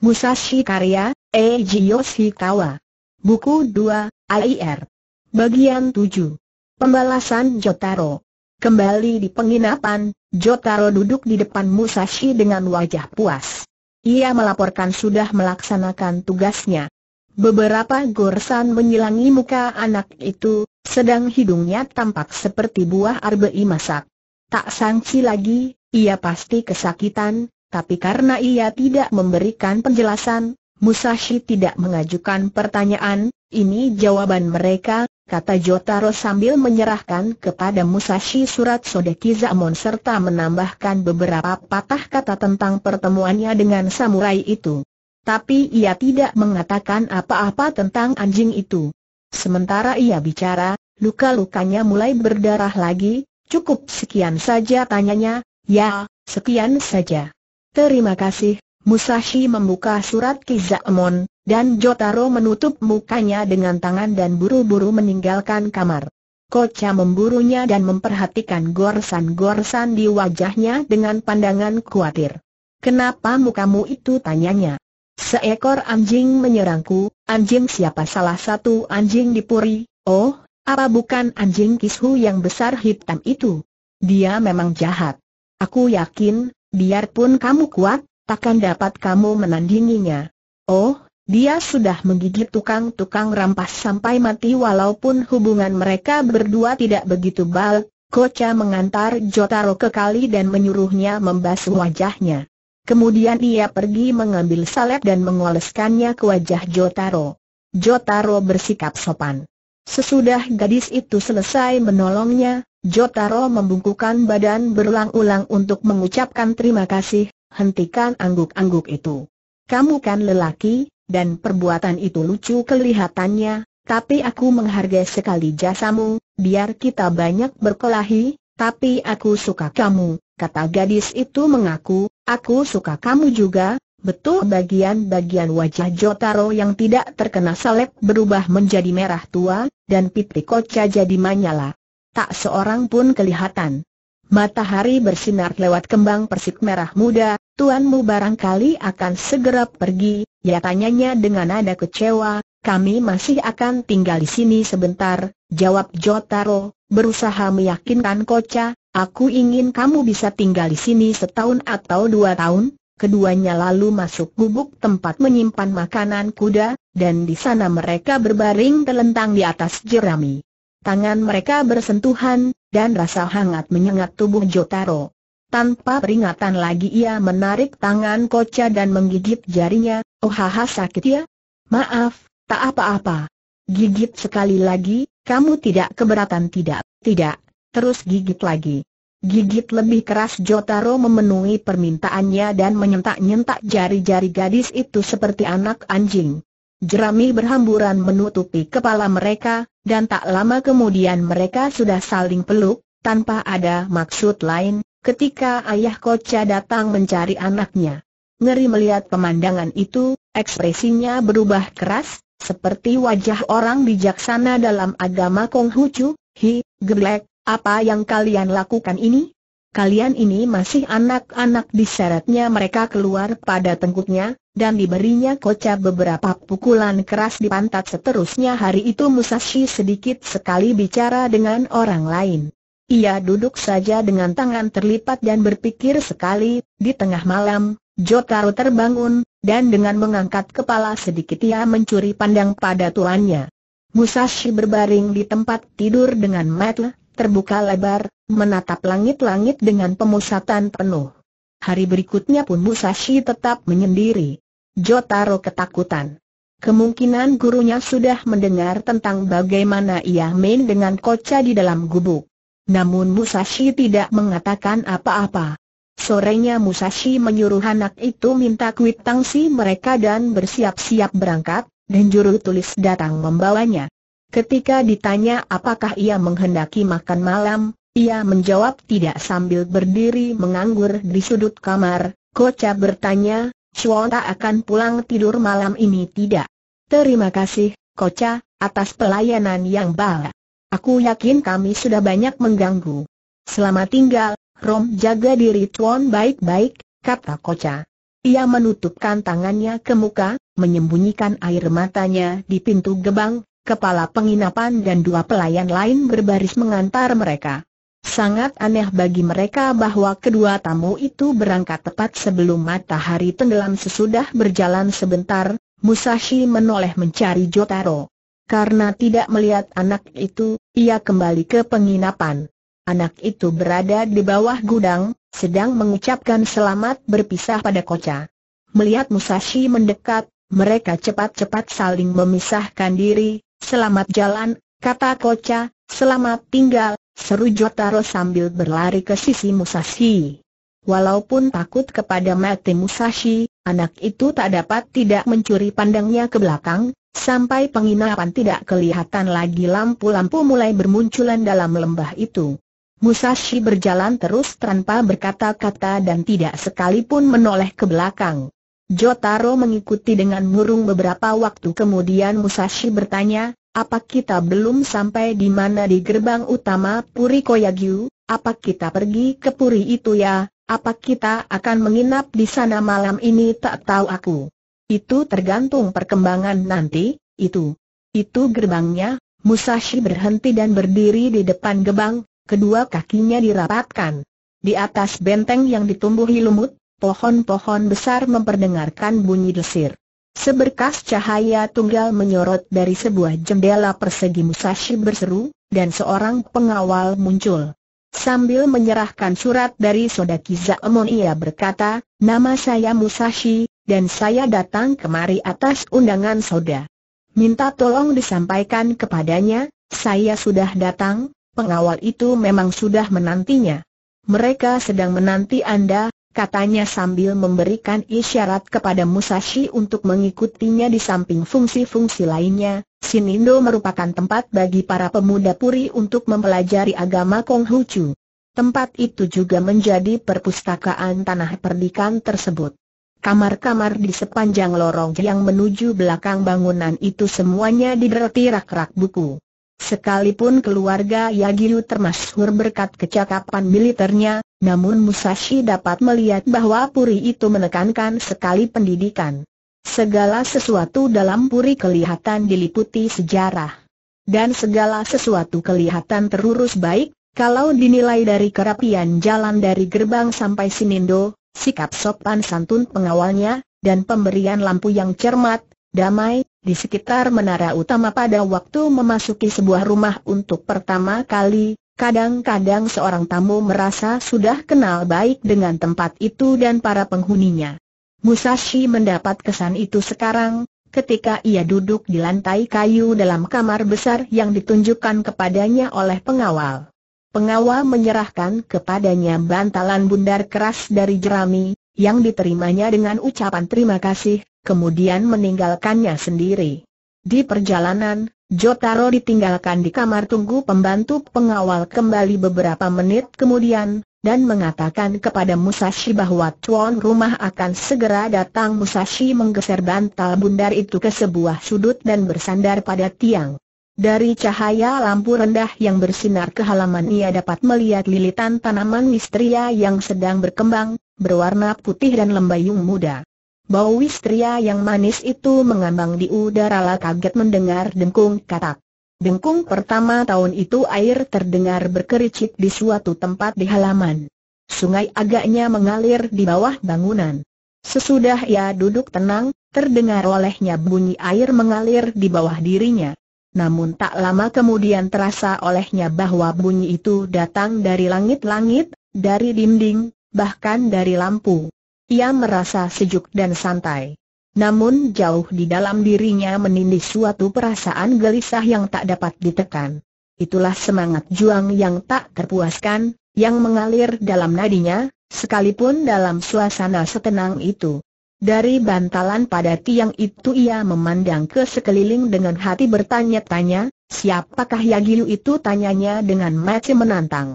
Musashi Karya, Eiji Yoshikawa. Buku 2, AIR. Bagian 7. Pembalasan Jotaro. Kembali di penginapan, Jotaro duduk di depan Musashi dengan wajah puas. Ia melaporkan sudah melaksanakan tugasnya. Beberapa gorsan menyilangi muka anak itu, sedang hidungnya tampak seperti buah arbei masak. Tak sangsi lagi, ia pasti kesakitan, tapi karena ia tidak memberikan penjelasan, Musashi tidak mengajukan pertanyaan, ini jawaban mereka, kata Jotaro sambil menyerahkan kepada Musashi surat Sodeki Zamon serta menambahkan beberapa patah kata tentang pertemuannya dengan samurai itu. Tapi ia tidak mengatakan apa-apa tentang anjing itu. Sementara ia bicara, luka-lukanya mulai berdarah lagi, cukup sekian saja tanyanya, ya, sekian saja. Terima kasih, Musashi membuka surat Kizaemon, dan Jotaro menutup mukanya dengan tangan dan buru-buru meninggalkan kamar. Kocha memburunya dan memperhatikan gorsan-gorsan di wajahnya dengan pandangan khawatir. Kenapa mukamu itu tanyanya? Seekor anjing menyerangku, anjing siapa salah satu anjing di puri, oh, apa bukan anjing kishu yang besar hitam itu? Dia memang jahat. Aku yakin, biarpun kamu kuat, takkan dapat kamu menandinginya. Oh, dia sudah menggigit tukang-tukang rampas sampai mati walaupun hubungan mereka berdua tidak begitu bal. Kocha mengantar Jotaro ke kali dan menyuruhnya membasuh wajahnya. Kemudian ia pergi mengambil salep dan mengoleskannya ke wajah Jotaro. Jotaro bersikap sopan. Sesudah gadis itu selesai menolongnya, Jotaro membungkukan badan berulang-ulang untuk mengucapkan terima kasih, hentikan angguk-angguk itu. Kamu kan lelaki, dan perbuatan itu lucu kelihatannya, tapi aku menghargai sekali jasamu, biar kita banyak berkelahi, tapi aku suka kamu, kata gadis itu mengaku, aku suka kamu juga, betul bagian-bagian wajah Jotaro yang tidak terkena salep berubah menjadi merah tua, dan pipi koca jadi menyala tak seorang pun kelihatan. Matahari bersinar lewat kembang persik merah muda, tuanmu barangkali akan segera pergi, ya tanyanya dengan nada kecewa, kami masih akan tinggal di sini sebentar, jawab Jotaro, berusaha meyakinkan Koca, aku ingin kamu bisa tinggal di sini setahun atau dua tahun. Keduanya lalu masuk gubuk tempat menyimpan makanan kuda, dan di sana mereka berbaring telentang di atas jerami. Tangan mereka bersentuhan, dan rasa hangat menyengat tubuh Jotaro. Tanpa peringatan lagi ia menarik tangan Koca dan menggigit jarinya, oh haha sakit ya? Maaf, tak apa-apa. Gigit sekali lagi, kamu tidak keberatan tidak, tidak, terus gigit lagi. Gigit lebih keras Jotaro memenuhi permintaannya dan menyentak-nyentak jari-jari gadis itu seperti anak anjing. Jerami berhamburan menutupi kepala mereka, dan tak lama kemudian mereka sudah saling peluk, tanpa ada maksud lain, ketika ayah Koca datang mencari anaknya. Ngeri melihat pemandangan itu, ekspresinya berubah keras, seperti wajah orang bijaksana dalam agama Konghucu, Hi, geblek, apa yang kalian lakukan ini? kalian ini masih anak-anak diseretnya mereka keluar pada tengkuknya, dan diberinya koca beberapa pukulan keras di pantat seterusnya hari itu Musashi sedikit sekali bicara dengan orang lain. Ia duduk saja dengan tangan terlipat dan berpikir sekali, di tengah malam, Jotaro terbangun, dan dengan mengangkat kepala sedikit ia mencuri pandang pada tuannya. Musashi berbaring di tempat tidur dengan matlah terbuka lebar, menatap langit-langit dengan pemusatan penuh. Hari berikutnya pun Musashi tetap menyendiri. Jotaro ketakutan. Kemungkinan gurunya sudah mendengar tentang bagaimana ia main dengan koca di dalam gubuk. Namun Musashi tidak mengatakan apa-apa. Sorenya Musashi menyuruh anak itu minta kwitansi mereka dan bersiap-siap berangkat, dan juru tulis datang membawanya. Ketika ditanya apakah ia menghendaki makan malam, ia menjawab tidak sambil berdiri menganggur di sudut kamar. Koca bertanya, Chuan tak akan pulang tidur malam ini tidak? Terima kasih, Koca, atas pelayanan yang baik. Aku yakin kami sudah banyak mengganggu. Selamat tinggal, Rom jaga diri Chuan baik-baik, kata Koca. Ia menutupkan tangannya ke muka, menyembunyikan air matanya di pintu gebang, kepala penginapan dan dua pelayan lain berbaris mengantar mereka. Sangat aneh bagi mereka bahwa kedua tamu itu berangkat tepat sebelum matahari tenggelam sesudah berjalan sebentar, Musashi menoleh mencari Jotaro. Karena tidak melihat anak itu, ia kembali ke penginapan. Anak itu berada di bawah gudang, sedang mengucapkan selamat berpisah pada koca. Melihat Musashi mendekat, mereka cepat-cepat saling memisahkan diri, Selamat jalan, kata Koca, selamat tinggal, seru Jotaro sambil berlari ke sisi Musashi. Walaupun takut kepada mati Musashi, anak itu tak dapat tidak mencuri pandangnya ke belakang, sampai penginapan tidak kelihatan lagi lampu-lampu mulai bermunculan dalam lembah itu. Musashi berjalan terus tanpa berkata-kata dan tidak sekalipun menoleh ke belakang. Jotaro mengikuti dengan murung beberapa waktu kemudian Musashi bertanya, apa kita belum sampai di mana di gerbang utama Puri Koyagyu, apa kita pergi ke Puri itu ya, apa kita akan menginap di sana malam ini tak tahu aku. Itu tergantung perkembangan nanti, itu. Itu gerbangnya, Musashi berhenti dan berdiri di depan gerbang, kedua kakinya dirapatkan. Di atas benteng yang ditumbuhi lumut, pohon-pohon besar memperdengarkan bunyi desir. Seberkas cahaya tunggal menyorot dari sebuah jendela persegi Musashi berseru, dan seorang pengawal muncul. Sambil menyerahkan surat dari Sodaki Zaemon ia berkata, nama saya Musashi, dan saya datang kemari atas undangan Soda. Minta tolong disampaikan kepadanya, saya sudah datang, pengawal itu memang sudah menantinya. Mereka sedang menanti Anda, katanya sambil memberikan isyarat kepada Musashi untuk mengikutinya di samping fungsi-fungsi lainnya, Sinindo merupakan tempat bagi para pemuda puri untuk mempelajari agama Konghucu. Tempat itu juga menjadi perpustakaan tanah perdikan tersebut. Kamar-kamar di sepanjang lorong yang menuju belakang bangunan itu semuanya diberi rak-rak buku. Sekalipun keluarga Yagiru termasuk berkat kecakapan militernya, namun Musashi dapat melihat bahwa puri itu menekankan sekali pendidikan. Segala sesuatu dalam puri kelihatan diliputi sejarah. Dan segala sesuatu kelihatan terurus baik, kalau dinilai dari kerapian jalan dari gerbang sampai Sinindo, sikap sopan santun pengawalnya, dan pemberian lampu yang cermat, damai, di sekitar menara utama pada waktu memasuki sebuah rumah untuk pertama kali, Kadang-kadang seorang tamu merasa sudah kenal baik dengan tempat itu dan para penghuninya. Musashi mendapat kesan itu sekarang, ketika ia duduk di lantai kayu dalam kamar besar yang ditunjukkan kepadanya oleh pengawal. Pengawal menyerahkan kepadanya bantalan bundar keras dari jerami, yang diterimanya dengan ucapan terima kasih, kemudian meninggalkannya sendiri. Di perjalanan, Jotaro ditinggalkan di kamar tunggu pembantu pengawal kembali beberapa menit kemudian, dan mengatakan kepada Musashi bahwa tuan rumah akan segera datang Musashi menggeser bantal bundar itu ke sebuah sudut dan bersandar pada tiang. Dari cahaya lampu rendah yang bersinar ke halaman ia dapat melihat lilitan tanaman misteri yang sedang berkembang, berwarna putih dan lembayung muda. Bau wistria yang manis itu mengambang di udara lah kaget mendengar dengkung katak. Dengkung pertama tahun itu air terdengar berkericik di suatu tempat di halaman. Sungai agaknya mengalir di bawah bangunan. Sesudah ia duduk tenang, terdengar olehnya bunyi air mengalir di bawah dirinya. Namun tak lama kemudian terasa olehnya bahwa bunyi itu datang dari langit-langit, dari dinding, bahkan dari lampu. Ia merasa sejuk dan santai. Namun jauh di dalam dirinya menindih suatu perasaan gelisah yang tak dapat ditekan. Itulah semangat juang yang tak terpuaskan, yang mengalir dalam nadinya, sekalipun dalam suasana setenang itu. Dari bantalan pada tiang itu ia memandang ke sekeliling dengan hati bertanya-tanya, siapakah Yagilu itu tanyanya dengan macam menantang.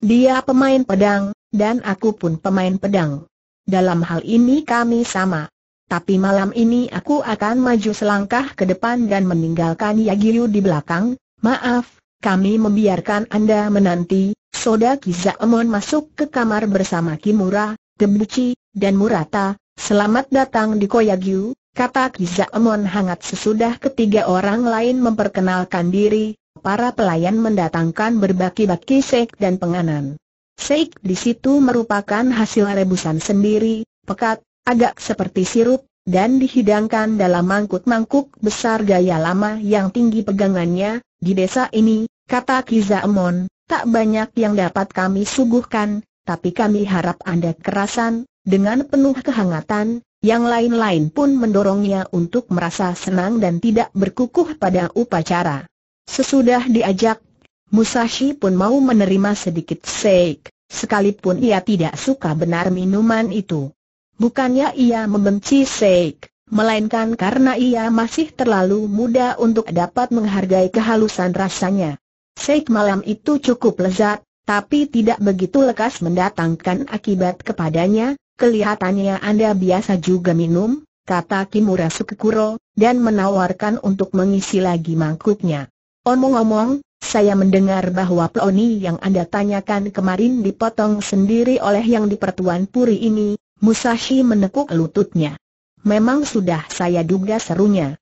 Dia pemain pedang, dan aku pun pemain pedang. Dalam hal ini kami sama. Tapi malam ini aku akan maju selangkah ke depan dan meninggalkan Yagiyu di belakang. Maaf, kami membiarkan Anda menanti. Soda Kizaemon masuk ke kamar bersama Kimura, Debuchi, dan Murata. Selamat datang di Koyagyu, kata Kizaemon hangat sesudah ketiga orang lain memperkenalkan diri. Para pelayan mendatangkan berbaki-baki sek dan penganan. Seik di situ merupakan hasil rebusan sendiri, pekat, agak seperti sirup, dan dihidangkan dalam mangkuk-mangkuk besar gaya lama yang tinggi pegangannya, di desa ini, kata Kizaemon, tak banyak yang dapat kami suguhkan, tapi kami harap Anda kerasan, dengan penuh kehangatan, yang lain-lain pun mendorongnya untuk merasa senang dan tidak berkukuh pada upacara. Sesudah diajak Musashi pun mau menerima sedikit seik, sekalipun ia tidak suka benar minuman itu. Bukannya ia membenci seik, melainkan karena ia masih terlalu muda untuk dapat menghargai kehalusan rasanya. Seik malam itu cukup lezat, tapi tidak begitu lekas mendatangkan akibat kepadanya, kelihatannya Anda biasa juga minum, kata Kimura Sukekuro, dan menawarkan untuk mengisi lagi mangkuknya. Omong-omong, saya mendengar bahwa Ploni yang Anda tanyakan kemarin dipotong sendiri oleh yang di pertuan puri ini, Musashi menekuk lututnya. Memang sudah saya duga serunya.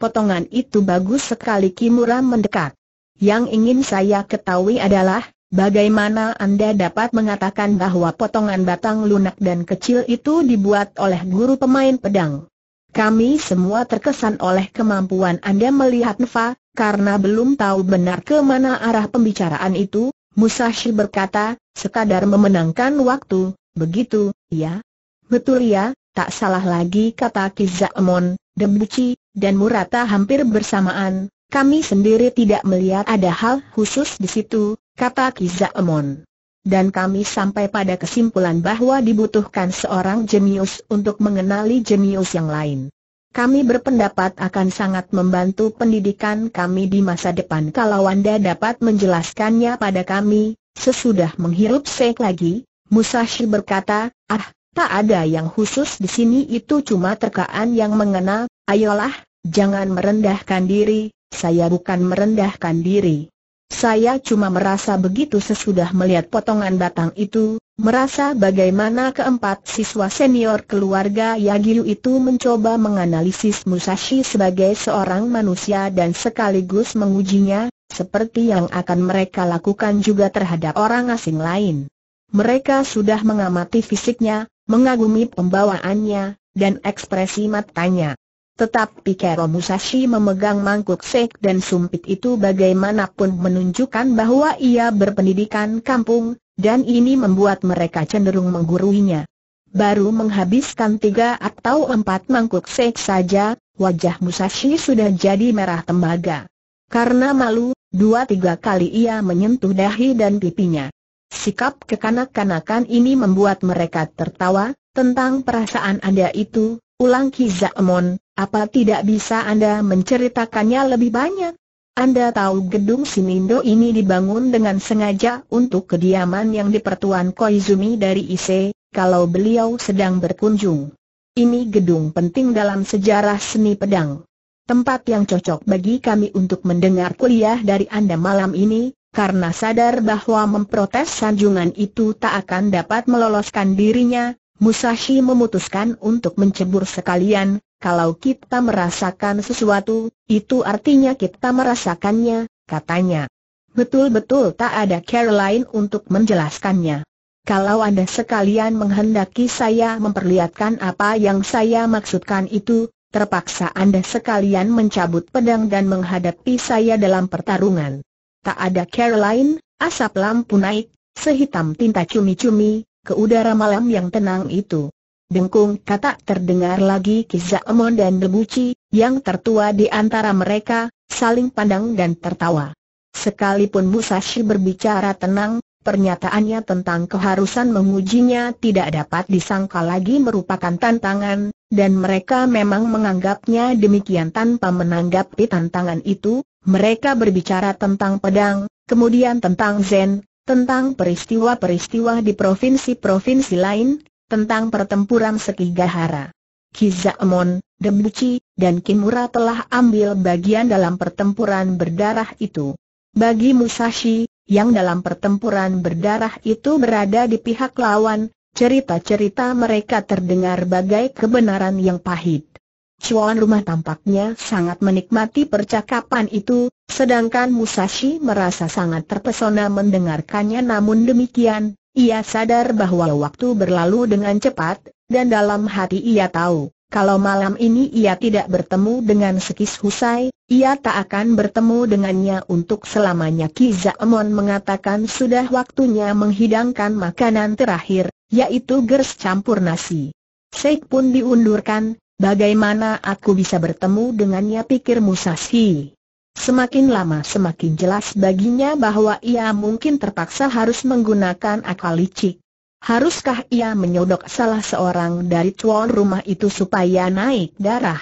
Potongan itu bagus sekali Kimura mendekat. Yang ingin saya ketahui adalah, Bagaimana Anda dapat mengatakan bahwa potongan batang lunak dan kecil itu dibuat oleh guru pemain pedang? Kami semua terkesan oleh kemampuan Anda melihat Neva, karena belum tahu benar ke mana arah pembicaraan itu, Musashi berkata, sekadar memenangkan waktu, begitu, ya? Betul ya, tak salah lagi kata Kizaemon, Debuchi, dan Murata hampir bersamaan, kami sendiri tidak melihat ada hal khusus di situ, kata Kizaemon dan kami sampai pada kesimpulan bahwa dibutuhkan seorang jenius untuk mengenali jenius yang lain. Kami berpendapat akan sangat membantu pendidikan kami di masa depan kalau Anda dapat menjelaskannya pada kami. Sesudah menghirup sek lagi, Musashi berkata, ah, tak ada yang khusus di sini itu cuma terkaan yang mengenal, ayolah, jangan merendahkan diri, saya bukan merendahkan diri. Saya cuma merasa begitu sesudah melihat potongan batang itu, merasa bagaimana keempat siswa senior keluarga Yagiru itu mencoba menganalisis Musashi sebagai seorang manusia dan sekaligus mengujinya, seperti yang akan mereka lakukan juga terhadap orang asing lain. Mereka sudah mengamati fisiknya, mengagumi pembawaannya, dan ekspresi matanya. Tetapi Kero Musashi memegang mangkuk sek dan sumpit itu bagaimanapun menunjukkan bahwa ia berpendidikan kampung, dan ini membuat mereka cenderung mengguruinya. Baru menghabiskan tiga atau empat mangkuk sek saja, wajah Musashi sudah jadi merah tembaga. Karena malu, dua-tiga kali ia menyentuh dahi dan pipinya. Sikap kekanak-kanakan ini membuat mereka tertawa, tentang perasaan anda itu, ulang Kizakmon, apa tidak bisa Anda menceritakannya lebih banyak? Anda tahu gedung Sinindo ini dibangun dengan sengaja untuk kediaman yang dipertuan Koizumi dari Ise, kalau beliau sedang berkunjung. Ini gedung penting dalam sejarah seni pedang. Tempat yang cocok bagi kami untuk mendengar kuliah dari Anda malam ini, karena sadar bahwa memprotes sanjungan itu tak akan dapat meloloskan dirinya, Musashi memutuskan untuk mencebur sekalian, kalau kita merasakan sesuatu, itu artinya kita merasakannya, katanya. Betul-betul tak ada cara lain untuk menjelaskannya. Kalau Anda sekalian menghendaki saya memperlihatkan apa yang saya maksudkan itu, terpaksa Anda sekalian mencabut pedang dan menghadapi saya dalam pertarungan. Tak ada care lain, asap lampu naik, sehitam tinta cumi-cumi, ke udara malam yang tenang itu. Dengkung kata terdengar lagi kisah Emon dan Debuci, yang tertua di antara mereka, saling pandang dan tertawa. Sekalipun Musashi berbicara tenang, pernyataannya tentang keharusan mengujinya tidak dapat disangka lagi merupakan tantangan, dan mereka memang menganggapnya demikian tanpa menanggapi tantangan itu, mereka berbicara tentang pedang, kemudian tentang Zen, tentang peristiwa-peristiwa di provinsi-provinsi lain, tentang pertempuran Sekigahara. Kizaemon, Demuchi, dan Kimura telah ambil bagian dalam pertempuran berdarah itu. Bagi Musashi, yang dalam pertempuran berdarah itu berada di pihak lawan, cerita-cerita mereka terdengar bagai kebenaran yang pahit. Cuan rumah tampaknya sangat menikmati percakapan itu, sedangkan Musashi merasa sangat terpesona mendengarkannya namun demikian, ia sadar bahwa waktu berlalu dengan cepat, dan dalam hati ia tahu, kalau malam ini ia tidak bertemu dengan Sekis Husai, ia tak akan bertemu dengannya untuk selamanya Kiza Zaemon mengatakan sudah waktunya menghidangkan makanan terakhir, yaitu gers campur nasi. Seik pun diundurkan, bagaimana aku bisa bertemu dengannya pikir Musashi. Semakin lama semakin jelas baginya bahwa ia mungkin terpaksa harus menggunakan akal licik. Haruskah ia menyodok salah seorang dari tuan rumah itu supaya naik darah?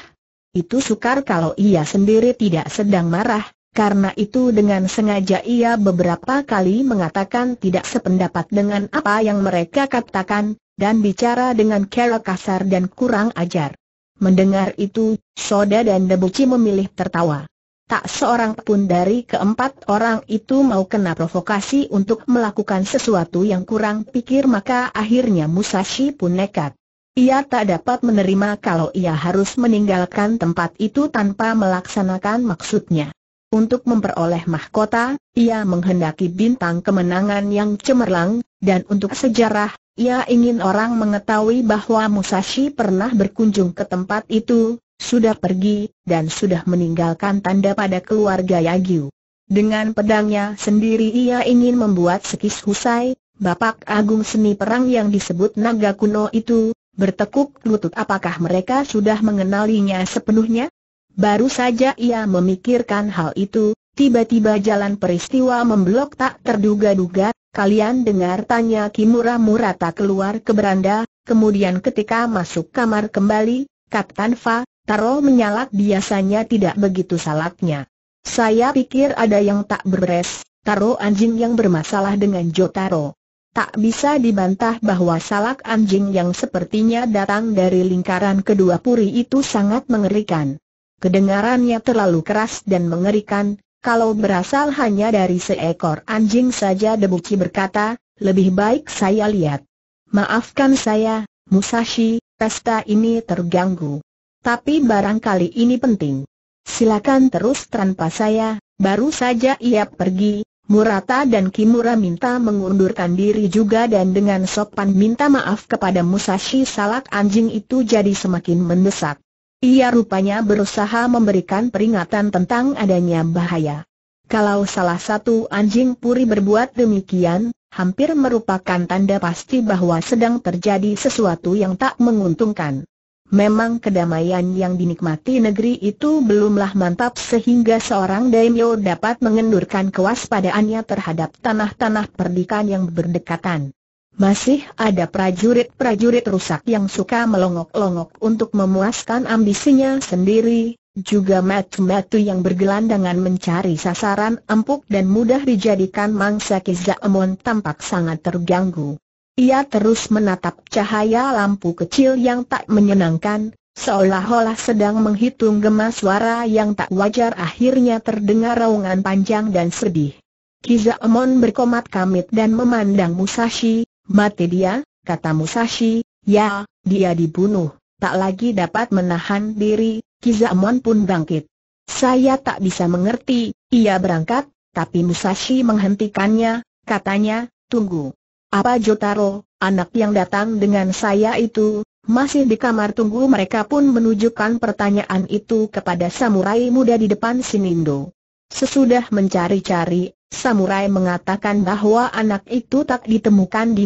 Itu sukar kalau ia sendiri tidak sedang marah, karena itu dengan sengaja ia beberapa kali mengatakan tidak sependapat dengan apa yang mereka katakan, dan bicara dengan cara kasar dan kurang ajar. Mendengar itu, Soda dan Debuci memilih tertawa tak seorang pun dari keempat orang itu mau kena provokasi untuk melakukan sesuatu yang kurang pikir maka akhirnya Musashi pun nekat. Ia tak dapat menerima kalau ia harus meninggalkan tempat itu tanpa melaksanakan maksudnya. Untuk memperoleh mahkota, ia menghendaki bintang kemenangan yang cemerlang, dan untuk sejarah, ia ingin orang mengetahui bahwa Musashi pernah berkunjung ke tempat itu, sudah pergi, dan sudah meninggalkan tanda pada keluarga Yagyu. Dengan pedangnya sendiri ia ingin membuat sekis husai, Bapak Agung Seni Perang yang disebut naga kuno itu, bertekuk lutut apakah mereka sudah mengenalinya sepenuhnya? Baru saja ia memikirkan hal itu, tiba-tiba jalan peristiwa memblok tak terduga-duga, kalian dengar tanya Kimura Murata keluar ke beranda, kemudian ketika masuk kamar kembali, Kapten Fa. Taro menyalak biasanya tidak begitu salaknya. Saya pikir ada yang tak beres, Taro anjing yang bermasalah dengan Jotaro. Tak bisa dibantah bahwa salak anjing yang sepertinya datang dari lingkaran kedua puri itu sangat mengerikan. Kedengarannya terlalu keras dan mengerikan, kalau berasal hanya dari seekor anjing saja Debuci berkata, lebih baik saya lihat. Maafkan saya, Musashi, pesta ini terganggu tapi barangkali ini penting. Silakan terus tanpa saya, baru saja ia pergi, Murata dan Kimura minta mengundurkan diri juga dan dengan sopan minta maaf kepada Musashi salak anjing itu jadi semakin mendesak. Ia rupanya berusaha memberikan peringatan tentang adanya bahaya. Kalau salah satu anjing puri berbuat demikian, hampir merupakan tanda pasti bahwa sedang terjadi sesuatu yang tak menguntungkan. Memang kedamaian yang dinikmati negeri itu belumlah mantap sehingga seorang daimyo dapat mengendurkan kewaspadaannya terhadap tanah-tanah perdikan yang berdekatan. Masih ada prajurit-prajurit rusak yang suka melongok-longok untuk memuaskan ambisinya sendiri, juga matu-matu yang bergelandangan mencari sasaran empuk dan mudah dijadikan mangsa kizakemon tampak sangat terganggu. Ia terus menatap cahaya lampu kecil yang tak menyenangkan, seolah-olah sedang menghitung gemas suara yang tak wajar akhirnya terdengar raungan panjang dan sedih. Kizaemon berkomat kamit dan memandang Musashi, mati dia, kata Musashi, ya, dia dibunuh, tak lagi dapat menahan diri, Kizaemon pun bangkit. Saya tak bisa mengerti, ia berangkat, tapi Musashi menghentikannya, katanya, tunggu. Apa Jotaro, anak yang datang dengan saya itu, masih di kamar tunggu mereka pun menunjukkan pertanyaan itu kepada samurai muda di depan Sinindo. Sesudah mencari-cari, samurai mengatakan bahwa anak itu tak ditemukan di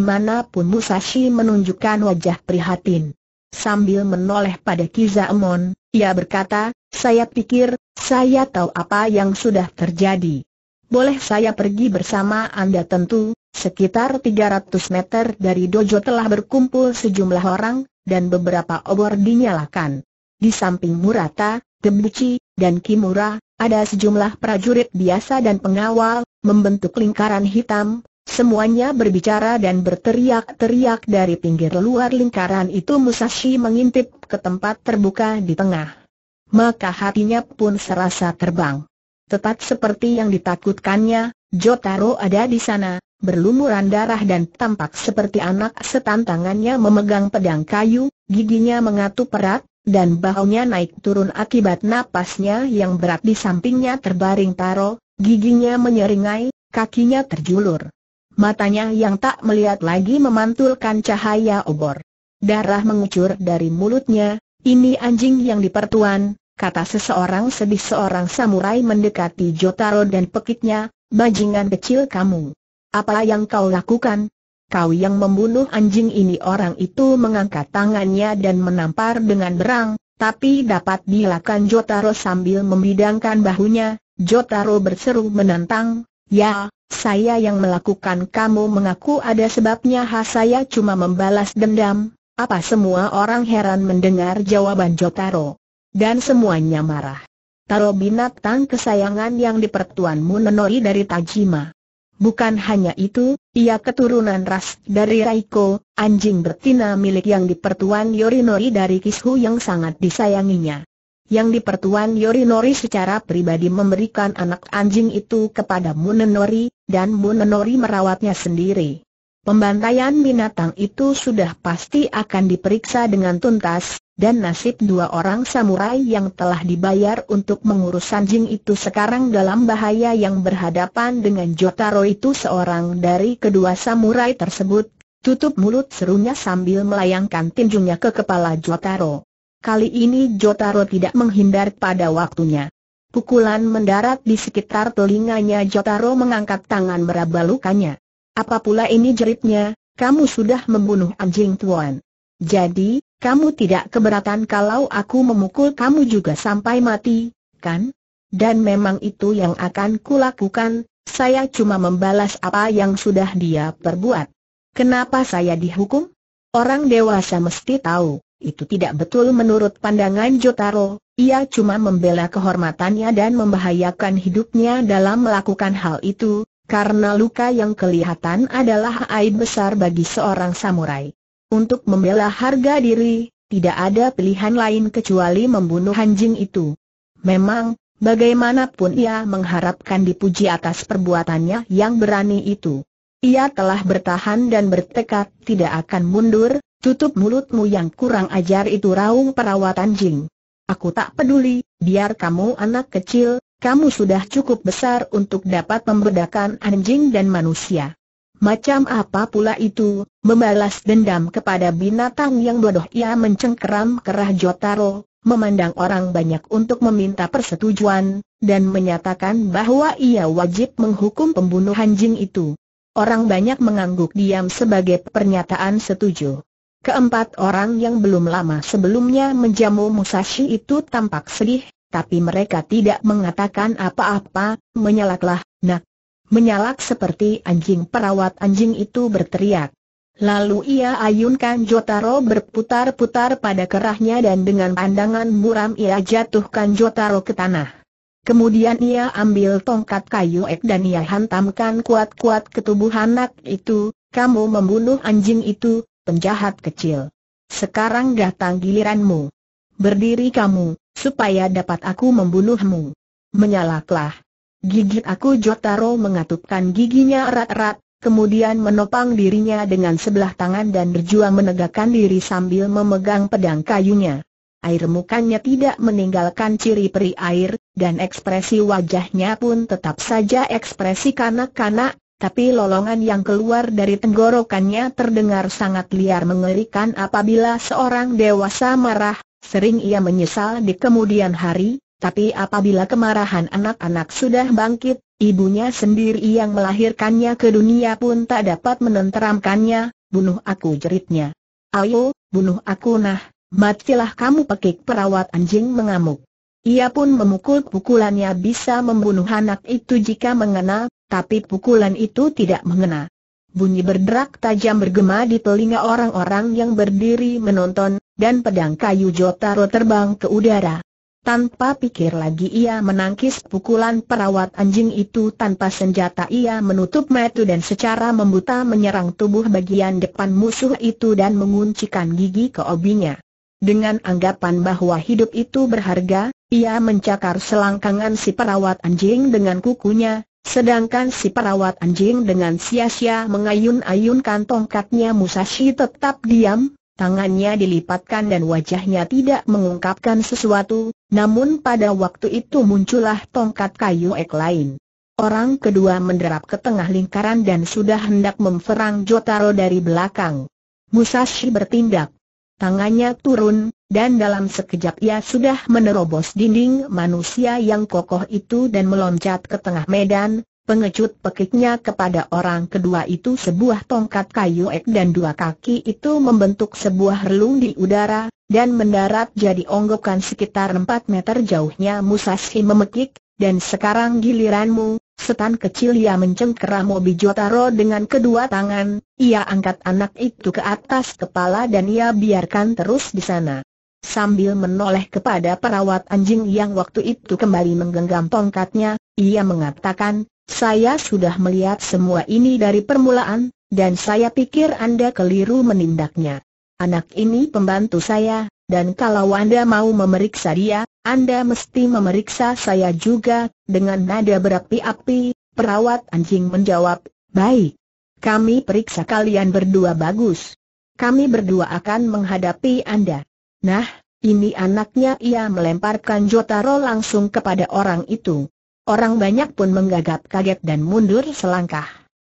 pun Musashi menunjukkan wajah prihatin. Sambil menoleh pada Kizaemon, ia berkata, saya pikir, saya tahu apa yang sudah terjadi. Boleh saya pergi bersama Anda tentu, Sekitar 300 meter dari dojo telah berkumpul sejumlah orang, dan beberapa obor dinyalakan. Di samping Murata, Debuci, dan Kimura, ada sejumlah prajurit biasa dan pengawal, membentuk lingkaran hitam, semuanya berbicara dan berteriak-teriak dari pinggir luar lingkaran itu Musashi mengintip ke tempat terbuka di tengah. Maka hatinya pun serasa terbang. Tepat seperti yang ditakutkannya, Jotaro ada di sana, berlumuran darah dan tampak seperti anak setan tangannya memegang pedang kayu, giginya mengatup perat, dan bahunya naik turun akibat napasnya yang berat di sampingnya terbaring taro, giginya menyeringai, kakinya terjulur. Matanya yang tak melihat lagi memantulkan cahaya obor. Darah mengucur dari mulutnya, ini anjing yang dipertuan, kata seseorang sedih seorang samurai mendekati Jotaro dan pekitnya, bajingan kecil kamu. Apa yang kau lakukan? Kau yang membunuh anjing ini orang itu mengangkat tangannya dan menampar dengan berang, tapi dapat dilakukan Jotaro sambil membidangkan bahunya, Jotaro berseru menantang, Ya, saya yang melakukan kamu mengaku ada sebabnya ha saya cuma membalas dendam, apa semua orang heran mendengar jawaban Jotaro. Dan semuanya marah. Taro binatang kesayangan yang dipertuanmu nenori dari Tajima. Bukan hanya itu, ia keturunan ras dari Raiko, anjing betina milik yang dipertuan Yorinori dari Kishu yang sangat disayanginya. Yang dipertuan Yorinori secara pribadi memberikan anak anjing itu kepada Munenori, dan Munenori merawatnya sendiri. Pembantaian binatang itu sudah pasti akan diperiksa dengan tuntas, dan nasib dua orang samurai yang telah dibayar untuk mengurus anjing itu sekarang dalam bahaya yang berhadapan dengan Jotaro itu seorang dari kedua samurai tersebut, tutup mulut serunya sambil melayangkan tinjunya ke kepala Jotaro. Kali ini Jotaro tidak menghindar pada waktunya. Pukulan mendarat di sekitar telinganya Jotaro mengangkat tangan meraba lukanya. Apa pula ini jeritnya, kamu sudah membunuh anjing tuan. Jadi, kamu tidak keberatan kalau aku memukul kamu juga sampai mati, kan? Dan memang itu yang akan kulakukan, saya cuma membalas apa yang sudah dia perbuat. Kenapa saya dihukum? Orang dewasa mesti tahu, itu tidak betul menurut pandangan Jotaro, ia cuma membela kehormatannya dan membahayakan hidupnya dalam melakukan hal itu, karena luka yang kelihatan adalah aib besar bagi seorang samurai. Untuk membela harga diri, tidak ada pilihan lain kecuali membunuh anjing itu. Memang, bagaimanapun ia mengharapkan dipuji atas perbuatannya yang berani itu. Ia telah bertahan dan bertekad tidak akan mundur, tutup mulutmu yang kurang ajar itu raung perawatan Jing. Aku tak peduli, biar kamu anak kecil, kamu sudah cukup besar untuk dapat membedakan anjing dan manusia. Macam apa pula itu, membalas dendam kepada binatang yang bodoh ia mencengkeram kerah Jotaro, memandang orang banyak untuk meminta persetujuan, dan menyatakan bahwa ia wajib menghukum pembunuh anjing itu. Orang banyak mengangguk diam sebagai pernyataan setuju. Keempat orang yang belum lama sebelumnya menjamu Musashi itu tampak sedih, tapi mereka tidak mengatakan apa-apa, menyalaklah, nak. Menyalak seperti anjing perawat anjing itu berteriak. Lalu ia ayunkan Jotaro berputar-putar pada kerahnya dan dengan pandangan muram ia jatuhkan Jotaro ke tanah. Kemudian ia ambil tongkat kayu ek dan ia hantamkan kuat-kuat ke tubuh anak itu, kamu membunuh anjing itu, penjahat kecil. Sekarang datang giliranmu. Berdiri kamu, supaya dapat aku membunuhmu. Menyalaklah. Gigit aku Jotaro mengatupkan giginya erat-erat, kemudian menopang dirinya dengan sebelah tangan dan berjuang menegakkan diri sambil memegang pedang kayunya. Air mukanya tidak meninggalkan ciri peri air, dan ekspresi wajahnya pun tetap saja ekspresi kanak-kanak, tapi lolongan yang keluar dari tenggorokannya terdengar sangat liar mengerikan apabila seorang dewasa marah, Sering ia menyesal di kemudian hari, tapi apabila kemarahan anak-anak sudah bangkit, ibunya sendiri yang melahirkannya ke dunia pun tak dapat menenteramkannya, bunuh aku jeritnya. Ayo, bunuh aku nah, matilah kamu pekik perawat anjing mengamuk. Ia pun memukul pukulannya bisa membunuh anak itu jika mengena, tapi pukulan itu tidak mengena bunyi berderak tajam bergema di telinga orang-orang yang berdiri menonton, dan pedang kayu Jotaro terbang ke udara. Tanpa pikir lagi ia menangkis pukulan perawat anjing itu tanpa senjata ia menutup metu dan secara membuta menyerang tubuh bagian depan musuh itu dan menguncikan gigi ke obinya. Dengan anggapan bahwa hidup itu berharga, ia mencakar selangkangan si perawat anjing dengan kukunya, Sedangkan si perawat anjing dengan sia-sia mengayun-ayunkan tongkatnya Musashi tetap diam, tangannya dilipatkan dan wajahnya tidak mengungkapkan sesuatu, namun pada waktu itu muncullah tongkat kayu ek lain. Orang kedua menderap ke tengah lingkaran dan sudah hendak memferang Jotaro dari belakang. Musashi bertindak. Tangannya turun, dan dalam sekejap ia sudah menerobos dinding manusia yang kokoh itu dan meloncat ke tengah medan, Pengecut pekiknya kepada orang kedua itu sebuah tongkat kayu ek dan dua kaki itu membentuk sebuah relung di udara, dan mendarat jadi onggokan sekitar 4 meter jauhnya Musashi memekik, dan sekarang giliranmu, setan kecil ia mencengkeram Mobi Jotaro dengan kedua tangan, ia angkat anak itu ke atas kepala dan ia biarkan terus di sana. Sambil menoleh kepada perawat anjing yang waktu itu kembali menggenggam tongkatnya, ia mengatakan, saya sudah melihat semua ini dari permulaan, dan saya pikir Anda keliru menindaknya. Anak ini pembantu saya, dan kalau Anda mau memeriksa dia, Anda mesti memeriksa saya juga, dengan nada berapi-api, perawat anjing menjawab, baik. Kami periksa kalian berdua bagus. Kami berdua akan menghadapi Anda. Nah, ini anaknya ia melemparkan Jotaro langsung kepada orang itu. Orang banyak pun menggagap kaget dan mundur selangkah.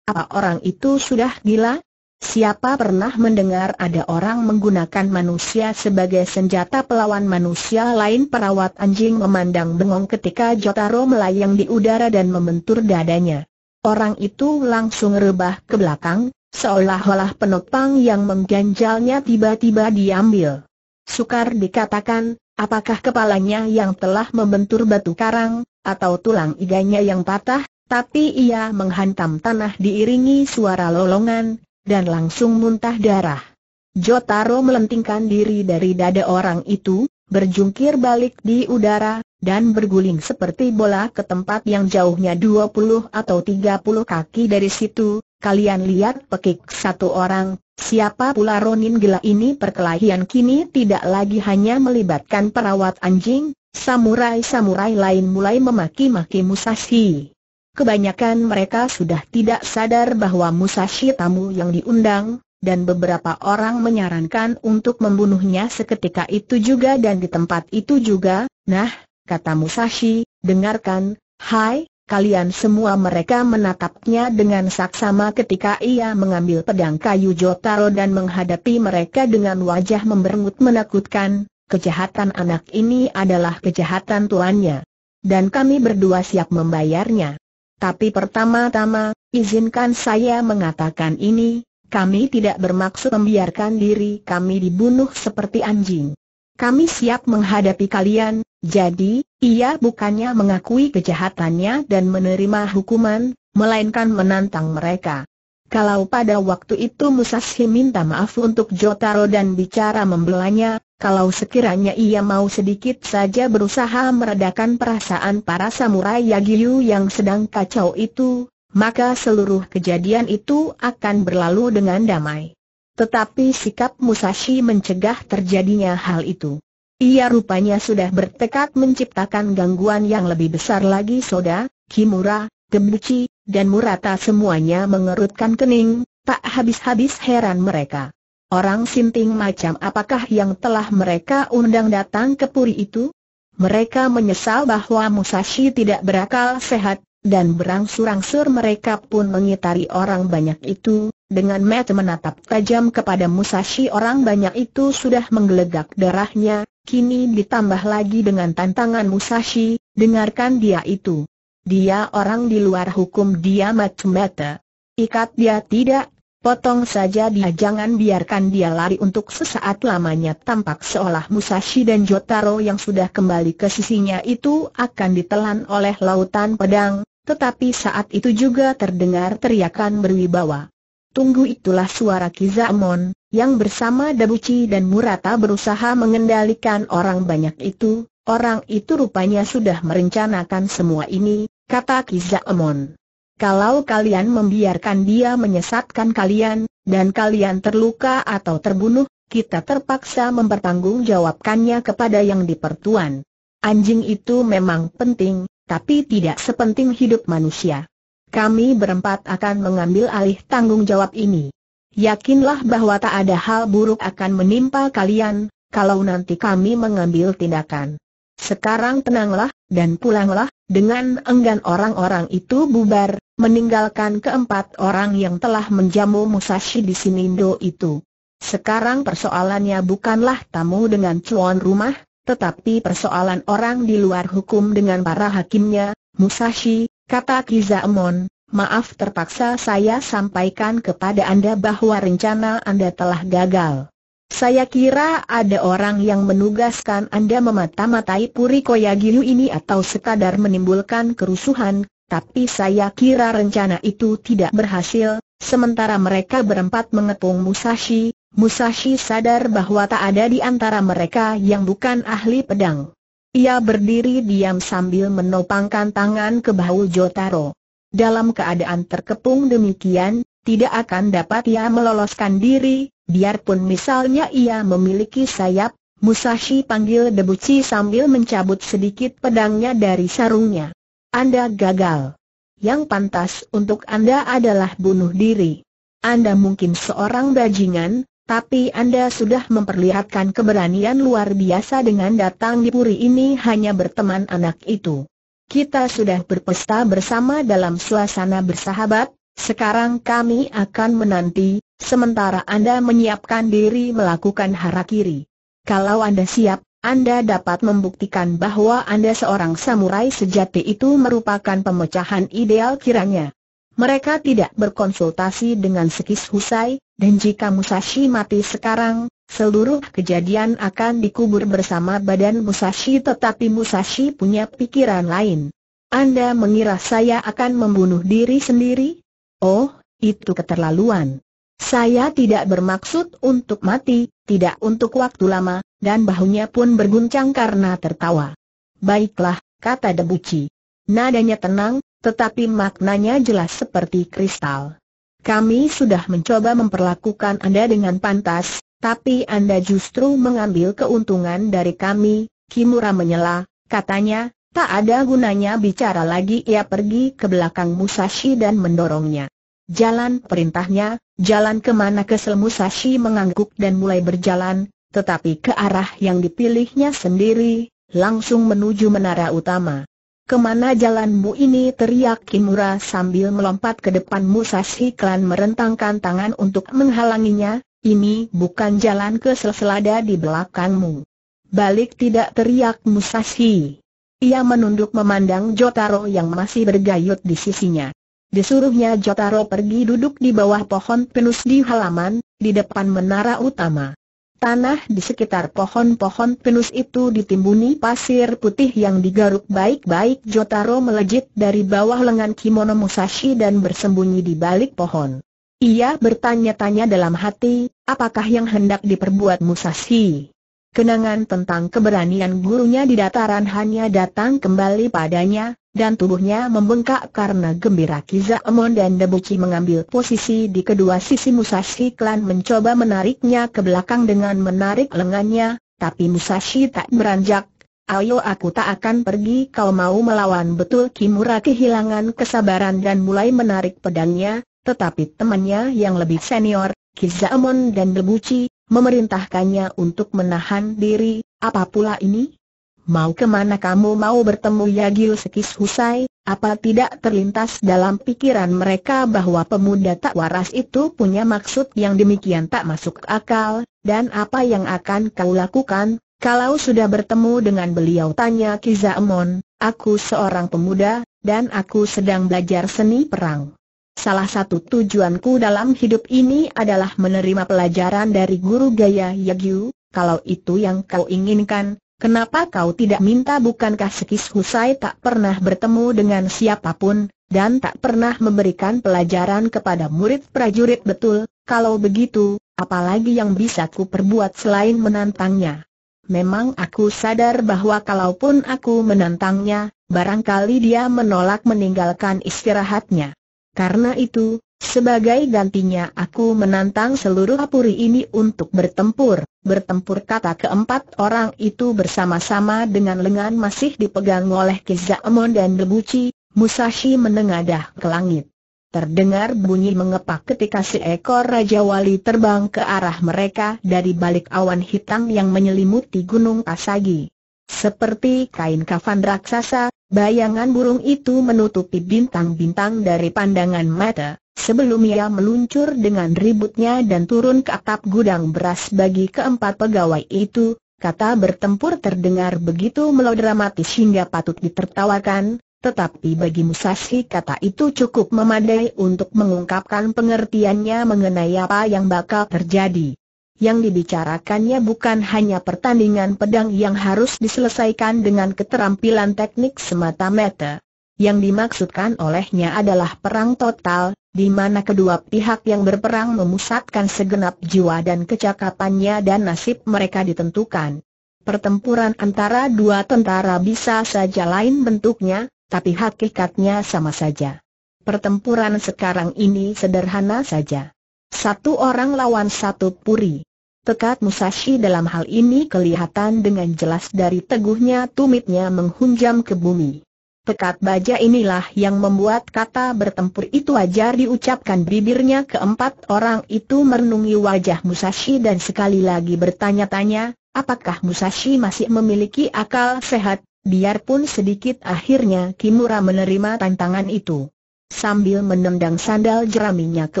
Apa orang itu sudah gila? Siapa pernah mendengar ada orang menggunakan manusia sebagai senjata pelawan manusia lain perawat anjing memandang bengong ketika Jotaro melayang di udara dan membentur dadanya. Orang itu langsung rebah ke belakang, seolah-olah penopang yang mengganjalnya tiba-tiba diambil. Sukar dikatakan, apakah kepalanya yang telah membentur batu karang, atau tulang iganya yang patah, tapi ia menghantam tanah diiringi suara lolongan, dan langsung muntah darah. Jotaro melentingkan diri dari dada orang itu, berjungkir balik di udara, dan berguling seperti bola ke tempat yang jauhnya 20 atau 30 kaki dari situ, kalian lihat pekik satu orang, siapa pula Ronin gila ini perkelahian kini tidak lagi hanya melibatkan perawat anjing, samurai-samurai lain mulai memaki-maki Musashi. Kebanyakan mereka sudah tidak sadar bahwa Musashi tamu yang diundang, dan beberapa orang menyarankan untuk membunuhnya seketika itu juga dan di tempat itu juga, nah, kata Musashi, dengarkan, hai, Kalian semua mereka menatapnya dengan saksama ketika ia mengambil pedang kayu Jotaro dan menghadapi mereka dengan wajah memberengut menakutkan, kejahatan anak ini adalah kejahatan tuannya. Dan kami berdua siap membayarnya. Tapi pertama-tama, izinkan saya mengatakan ini, kami tidak bermaksud membiarkan diri kami dibunuh seperti anjing. Kami siap menghadapi kalian, jadi, ia bukannya mengakui kejahatannya dan menerima hukuman, melainkan menantang mereka. Kalau pada waktu itu Musashi minta maaf untuk Jotaro dan bicara membelanya, kalau sekiranya ia mau sedikit saja berusaha meredakan perasaan para samurai Yagyu yang sedang kacau itu, maka seluruh kejadian itu akan berlalu dengan damai. Tetapi sikap Musashi mencegah terjadinya hal itu. Ia rupanya sudah bertekad menciptakan gangguan yang lebih besar lagi Soda, Kimura, Gemuci, dan Murata semuanya mengerutkan kening, tak habis-habis heran mereka. Orang sinting macam apakah yang telah mereka undang datang ke puri itu? Mereka menyesal bahwa Musashi tidak berakal sehat, dan berangsur-angsur mereka pun mengitari orang banyak itu, dengan mata menatap tajam kepada Musashi orang banyak itu sudah menggelegak darahnya, kini ditambah lagi dengan tantangan Musashi, dengarkan dia itu. Dia orang di luar hukum dia mata-mata. Ikat dia tidak, potong saja dia jangan biarkan dia lari untuk sesaat lamanya tampak seolah Musashi dan Jotaro yang sudah kembali ke sisinya itu akan ditelan oleh lautan pedang, tetapi saat itu juga terdengar teriakan berwibawa. Tunggu itulah suara Kizamon, yang bersama Dabuci dan Murata berusaha mengendalikan orang banyak itu, orang itu rupanya sudah merencanakan semua ini, kata Kizamon. Kalau kalian membiarkan dia menyesatkan kalian, dan kalian terluka atau terbunuh, kita terpaksa mempertanggungjawabkannya kepada yang dipertuan. Anjing itu memang penting, tapi tidak sepenting hidup manusia kami berempat akan mengambil alih tanggung jawab ini. Yakinlah bahwa tak ada hal buruk akan menimpa kalian, kalau nanti kami mengambil tindakan. Sekarang tenanglah, dan pulanglah, dengan enggan orang-orang itu bubar, meninggalkan keempat orang yang telah menjamu Musashi di Sinindo itu. Sekarang persoalannya bukanlah tamu dengan cuan rumah, tetapi persoalan orang di luar hukum dengan para hakimnya, Musashi, Kata Kizaemon, maaf terpaksa saya sampaikan kepada Anda bahwa rencana Anda telah gagal. Saya kira ada orang yang menugaskan Anda memata-matai Puri Koyagiyu ini atau sekadar menimbulkan kerusuhan, tapi saya kira rencana itu tidak berhasil, sementara mereka berempat mengepung Musashi, Musashi sadar bahwa tak ada di antara mereka yang bukan ahli pedang. Ia berdiri diam sambil menopangkan tangan ke bahu Jotaro. Dalam keadaan terkepung demikian, tidak akan dapat ia meloloskan diri, biarpun misalnya ia memiliki sayap, Musashi panggil Debuchi sambil mencabut sedikit pedangnya dari sarungnya. Anda gagal. Yang pantas untuk Anda adalah bunuh diri. Anda mungkin seorang bajingan, tapi Anda sudah memperlihatkan keberanian luar biasa dengan datang di puri ini hanya berteman anak itu. Kita sudah berpesta bersama dalam suasana bersahabat, sekarang kami akan menanti, sementara Anda menyiapkan diri melakukan harakiri. Kalau Anda siap, Anda dapat membuktikan bahwa Anda seorang samurai sejati itu merupakan pemecahan ideal kiranya. Mereka tidak berkonsultasi dengan Sekis Husai, dan jika Musashi mati sekarang, seluruh kejadian akan dikubur bersama badan Musashi tetapi Musashi punya pikiran lain. Anda mengira saya akan membunuh diri sendiri? Oh, itu keterlaluan. Saya tidak bermaksud untuk mati, tidak untuk waktu lama, dan bahunya pun berguncang karena tertawa. Baiklah, kata Debuchi. Nadanya tenang, tetapi maknanya jelas seperti kristal. Kami sudah mencoba memperlakukan Anda dengan pantas, tapi Anda justru mengambil keuntungan dari kami, Kimura menyela, katanya, tak ada gunanya bicara lagi ia pergi ke belakang Musashi dan mendorongnya. Jalan perintahnya, jalan kemana kesel Musashi mengangguk dan mulai berjalan, tetapi ke arah yang dipilihnya sendiri, langsung menuju menara utama. Kemana jalanmu ini teriak Kimura sambil melompat ke depan Musashi Klan merentangkan tangan untuk menghalanginya, ini bukan jalan ke sel-selada di belakangmu. Balik tidak teriak Musashi. Ia menunduk memandang Jotaro yang masih bergayut di sisinya. Disuruhnya Jotaro pergi duduk di bawah pohon pinus di halaman, di depan menara utama. Tanah di sekitar pohon-pohon pinus itu ditimbuni pasir putih yang digaruk baik-baik Jotaro melejit dari bawah lengan kimono Musashi dan bersembunyi di balik pohon. Ia bertanya-tanya dalam hati, apakah yang hendak diperbuat Musashi? Kenangan tentang keberanian gurunya di dataran hanya datang kembali padanya, dan tubuhnya membengkak karena gembira Kizaemon dan Debuchi mengambil posisi di kedua sisi Musashi Klan mencoba menariknya ke belakang dengan menarik lengannya, tapi Musashi tak beranjak. Ayo aku tak akan pergi kau mau melawan betul Kimura kehilangan kesabaran dan mulai menarik pedangnya, tetapi temannya yang lebih senior, Kizaemon dan Debuchi, memerintahkannya untuk menahan diri, apa pula ini? Mau kemana kamu mau bertemu Yagil Sekis Husai, apa tidak terlintas dalam pikiran mereka bahwa pemuda tak waras itu punya maksud yang demikian tak masuk akal, dan apa yang akan kau lakukan, kalau sudah bertemu dengan beliau tanya Kizaemon, aku seorang pemuda, dan aku sedang belajar seni perang. Salah satu tujuanku dalam hidup ini adalah menerima pelajaran dari guru gaya Yagyu, kalau itu yang kau inginkan, Kenapa kau tidak minta bukankah Sekis Husai tak pernah bertemu dengan siapapun, dan tak pernah memberikan pelajaran kepada murid prajurit betul, kalau begitu, apalagi yang bisa ku perbuat selain menantangnya. Memang aku sadar bahwa kalaupun aku menantangnya, barangkali dia menolak meninggalkan istirahatnya. Karena itu, sebagai gantinya aku menantang seluruh apuri ini untuk bertempur. Bertempur kata keempat orang itu bersama-sama dengan lengan masih dipegang oleh Kizaemon dan Debuchi, Musashi menengadah ke langit. Terdengar bunyi mengepak ketika seekor Raja Wali terbang ke arah mereka dari balik awan hitam yang menyelimuti Gunung Kasagi. Seperti kain kafan raksasa, bayangan burung itu menutupi bintang-bintang dari pandangan mata, sebelum ia meluncur dengan ributnya dan turun ke atap gudang beras bagi keempat pegawai itu, kata bertempur terdengar begitu melodramatis hingga patut ditertawakan, tetapi bagi Musashi kata itu cukup memadai untuk mengungkapkan pengertiannya mengenai apa yang bakal terjadi yang dibicarakannya bukan hanya pertandingan pedang yang harus diselesaikan dengan keterampilan teknik semata-mata. Yang dimaksudkan olehnya adalah perang total, di mana kedua pihak yang berperang memusatkan segenap jiwa dan kecakapannya dan nasib mereka ditentukan. Pertempuran antara dua tentara bisa saja lain bentuknya, tapi hakikatnya sama saja. Pertempuran sekarang ini sederhana saja. Satu orang lawan satu puri. Tekad Musashi dalam hal ini kelihatan dengan jelas dari teguhnya tumitnya menghunjam ke bumi. Tekad baja inilah yang membuat kata bertempur itu wajar diucapkan bibirnya keempat orang itu merenungi wajah Musashi dan sekali lagi bertanya-tanya, apakah Musashi masih memiliki akal sehat, biarpun sedikit akhirnya Kimura menerima tantangan itu. Sambil menendang sandal jeraminya ke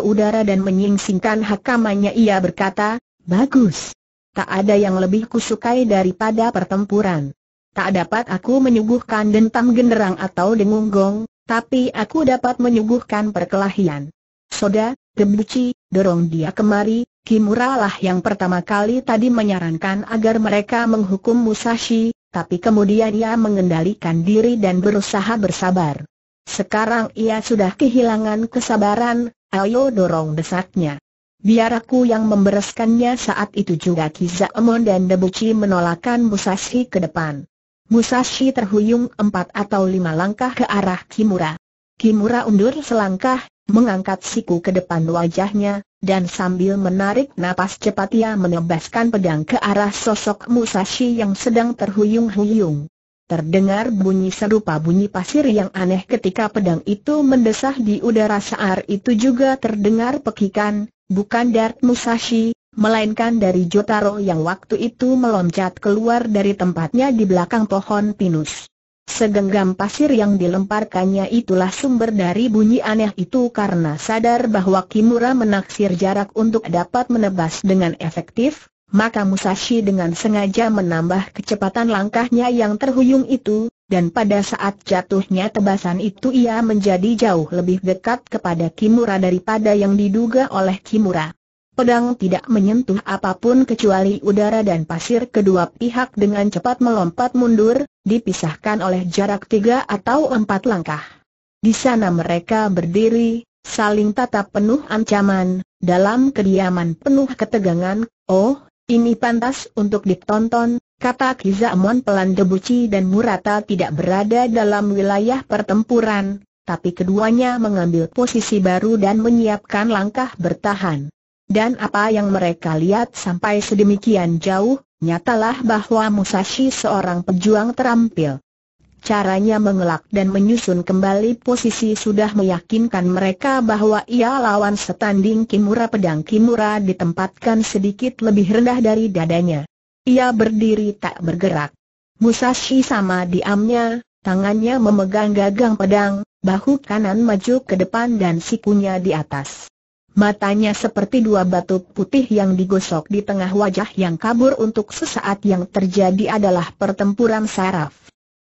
udara dan menyingsingkan hakamannya ia berkata, Bagus. Tak ada yang lebih kusukai daripada pertempuran. Tak dapat aku menyuguhkan dentam genderang atau dengunggong, tapi aku dapat menyuguhkan perkelahian. Soda, Debuchi, dorong dia kemari, Kimura lah yang pertama kali tadi menyarankan agar mereka menghukum Musashi, tapi kemudian ia mengendalikan diri dan berusaha bersabar. Sekarang ia sudah kehilangan kesabaran, ayo dorong desaknya. Biar aku yang membereskannya saat itu juga Kizaemon dan Debuchi menolakkan Musashi ke depan. Musashi terhuyung empat atau lima langkah ke arah Kimura. Kimura undur selangkah, mengangkat siku ke depan wajahnya, dan sambil menarik napas cepat ia menebaskan pedang ke arah sosok Musashi yang sedang terhuyung-huyung. Terdengar bunyi serupa bunyi pasir yang aneh ketika pedang itu mendesah di udara saat itu juga terdengar pekikan, bukan Dart Musashi, melainkan dari Jotaro yang waktu itu meloncat keluar dari tempatnya di belakang pohon pinus. Segenggam pasir yang dilemparkannya itulah sumber dari bunyi aneh itu karena sadar bahwa Kimura menaksir jarak untuk dapat menebas dengan efektif, maka Musashi dengan sengaja menambah kecepatan langkahnya yang terhuyung itu, dan pada saat jatuhnya tebasan itu ia menjadi jauh lebih dekat kepada Kimura daripada yang diduga oleh Kimura. Pedang tidak menyentuh apapun kecuali udara dan pasir kedua pihak dengan cepat melompat mundur, dipisahkan oleh jarak tiga atau empat langkah. Di sana mereka berdiri, saling tatap penuh ancaman, dalam kediaman penuh ketegangan, oh, ini pantas untuk ditonton, Kata Kizamon pelan Debuci dan Murata tidak berada dalam wilayah pertempuran, tapi keduanya mengambil posisi baru dan menyiapkan langkah bertahan. Dan apa yang mereka lihat sampai sedemikian jauh, nyatalah bahwa Musashi seorang pejuang terampil. Caranya mengelak dan menyusun kembali posisi sudah meyakinkan mereka bahwa ia lawan setanding Kimura pedang Kimura ditempatkan sedikit lebih rendah dari dadanya. Ia berdiri tak bergerak. Musashi sama diamnya, tangannya memegang gagang pedang, bahu kanan maju ke depan dan sikunya di atas. Matanya seperti dua batu putih yang digosok di tengah wajah yang kabur untuk sesaat yang terjadi adalah pertempuran saraf.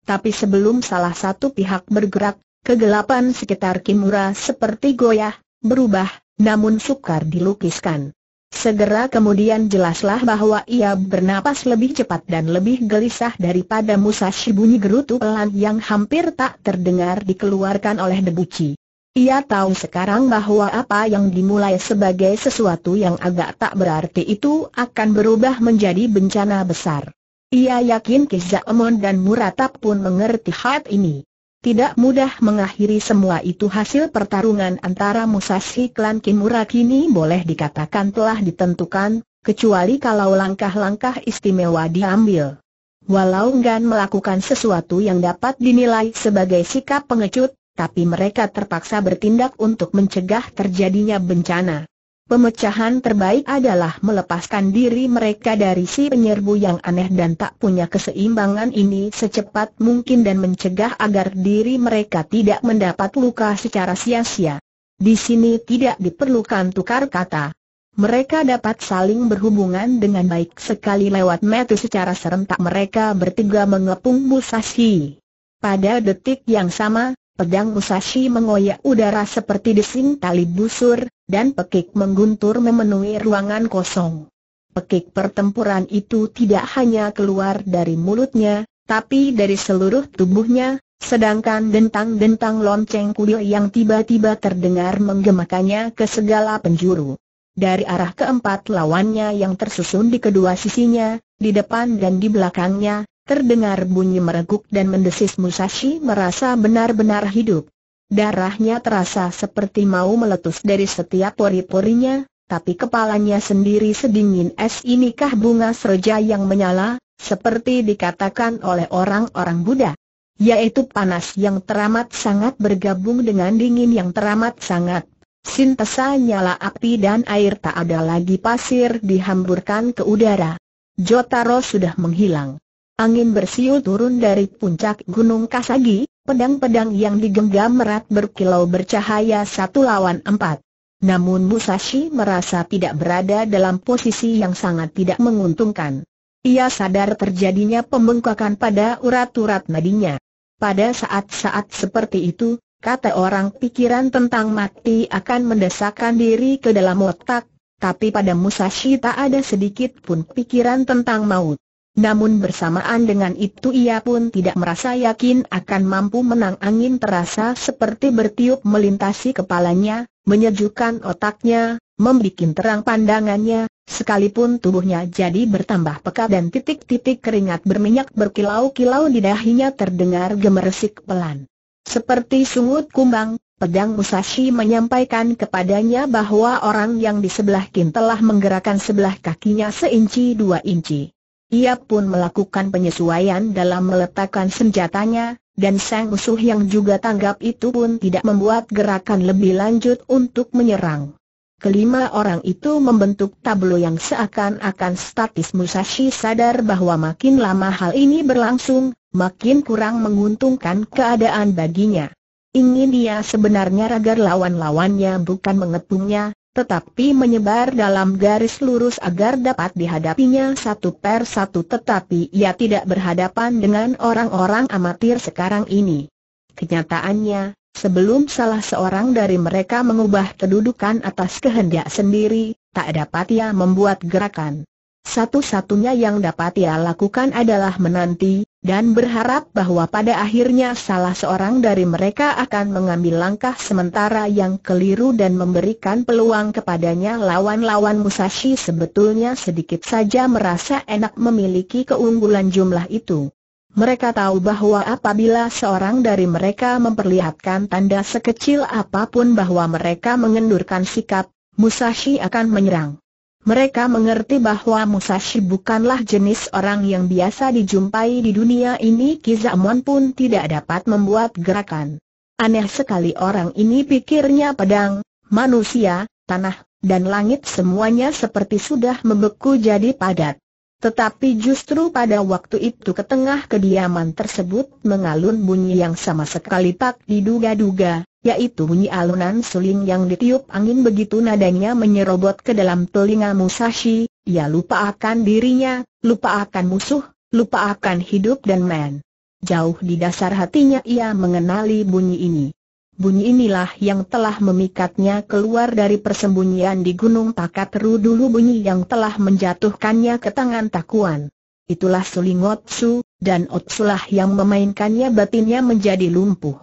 Tapi sebelum salah satu pihak bergerak, kegelapan sekitar Kimura seperti goyah, berubah, namun sukar dilukiskan. Segera kemudian jelaslah bahwa ia bernapas lebih cepat dan lebih gelisah daripada Musashi bunyi gerutu pelan yang hampir tak terdengar dikeluarkan oleh debuci. Ia tahu sekarang bahwa apa yang dimulai sebagai sesuatu yang agak tak berarti itu akan berubah menjadi bencana besar. Ia yakin Kizaemon dan Muratap pun mengerti hal ini. Tidak mudah mengakhiri semua itu hasil pertarungan antara Musashi klan Kimura kini boleh dikatakan telah ditentukan, kecuali kalau langkah-langkah istimewa diambil. Walau enggan melakukan sesuatu yang dapat dinilai sebagai sikap pengecut, tapi mereka terpaksa bertindak untuk mencegah terjadinya bencana. Pemecahan terbaik adalah melepaskan diri mereka dari si penyerbu yang aneh dan tak punya keseimbangan ini secepat mungkin dan mencegah agar diri mereka tidak mendapat luka secara sia-sia. Di sini tidak diperlukan tukar kata. Mereka dapat saling berhubungan dengan baik sekali lewat metu secara serentak mereka bertiga mengepung Musashi. Pada detik yang sama, pedang Musashi mengoyak udara seperti desing tali busur, dan pekik mengguntur memenuhi ruangan kosong. Pekik pertempuran itu tidak hanya keluar dari mulutnya, tapi dari seluruh tubuhnya, sedangkan dentang-dentang lonceng kuil yang tiba-tiba terdengar menggemakannya ke segala penjuru. Dari arah keempat lawannya yang tersusun di kedua sisinya, di depan dan di belakangnya, terdengar bunyi mereguk dan mendesis Musashi merasa benar-benar hidup. Darahnya terasa seperti mau meletus dari setiap pori-porinya, tapi kepalanya sendiri sedingin es inikah bunga seroja yang menyala, seperti dikatakan oleh orang-orang Buddha. Yaitu panas yang teramat sangat bergabung dengan dingin yang teramat sangat. Sintesa nyala api dan air tak ada lagi pasir dihamburkan ke udara. Jotaro sudah menghilang. Angin bersiul turun dari puncak Gunung Kasagi, Pedang-pedang yang digenggam erat berkilau bercahaya satu lawan empat. Namun Musashi merasa tidak berada dalam posisi yang sangat tidak menguntungkan. Ia sadar terjadinya pembengkakan pada urat-urat nadinya. Pada saat-saat seperti itu, kata orang pikiran tentang mati akan mendesakkan diri ke dalam otak, tapi pada Musashi tak ada sedikit pun pikiran tentang maut. Namun bersamaan dengan itu ia pun tidak merasa yakin akan mampu menang angin terasa seperti bertiup melintasi kepalanya, menyejukkan otaknya, membuat terang pandangannya, sekalipun tubuhnya jadi bertambah pekat dan titik-titik keringat berminyak berkilau-kilau di dahinya terdengar gemeresik pelan. Seperti sungut kumbang, pedang Musashi menyampaikan kepadanya bahwa orang yang di sebelah kin telah menggerakkan sebelah kakinya seinci dua inci. Ia pun melakukan penyesuaian dalam meletakkan senjatanya, dan sang musuh yang juga tanggap itu pun tidak membuat gerakan lebih lanjut untuk menyerang. Kelima orang itu membentuk tablo yang seakan-akan statis Musashi sadar bahwa makin lama hal ini berlangsung, makin kurang menguntungkan keadaan baginya. Ingin dia sebenarnya agar lawan-lawannya bukan mengepungnya, tetapi menyebar dalam garis lurus agar dapat dihadapinya satu per satu tetapi ia tidak berhadapan dengan orang-orang amatir sekarang ini. Kenyataannya, sebelum salah seorang dari mereka mengubah kedudukan atas kehendak sendiri, tak dapat ia membuat gerakan. Satu-satunya yang dapat ia lakukan adalah menanti, dan berharap bahwa pada akhirnya salah seorang dari mereka akan mengambil langkah sementara yang keliru dan memberikan peluang kepadanya lawan-lawan Musashi sebetulnya sedikit saja merasa enak memiliki keunggulan jumlah itu. Mereka tahu bahwa apabila seorang dari mereka memperlihatkan tanda sekecil apapun bahwa mereka mengendurkan sikap, Musashi akan menyerang. Mereka mengerti bahwa Musashi bukanlah jenis orang yang biasa dijumpai di dunia ini Kizamon pun tidak dapat membuat gerakan. Aneh sekali orang ini pikirnya pedang, manusia, tanah, dan langit semuanya seperti sudah membeku jadi padat. Tetapi justru pada waktu itu ke tengah kediaman tersebut mengalun bunyi yang sama sekali tak diduga-duga, yaitu bunyi alunan suling yang ditiup angin begitu nadanya menyerobot ke dalam telinga Musashi, ia lupa akan dirinya, lupa akan musuh, lupa akan hidup dan men. Jauh di dasar hatinya ia mengenali bunyi ini. Bunyi inilah yang telah memikatnya keluar dari persembunyian di Gunung takateru dulu bunyi yang telah menjatuhkannya ke tangan Takuan. Itulah suling Otsu, dan Otsulah yang memainkannya batinnya menjadi lumpuh.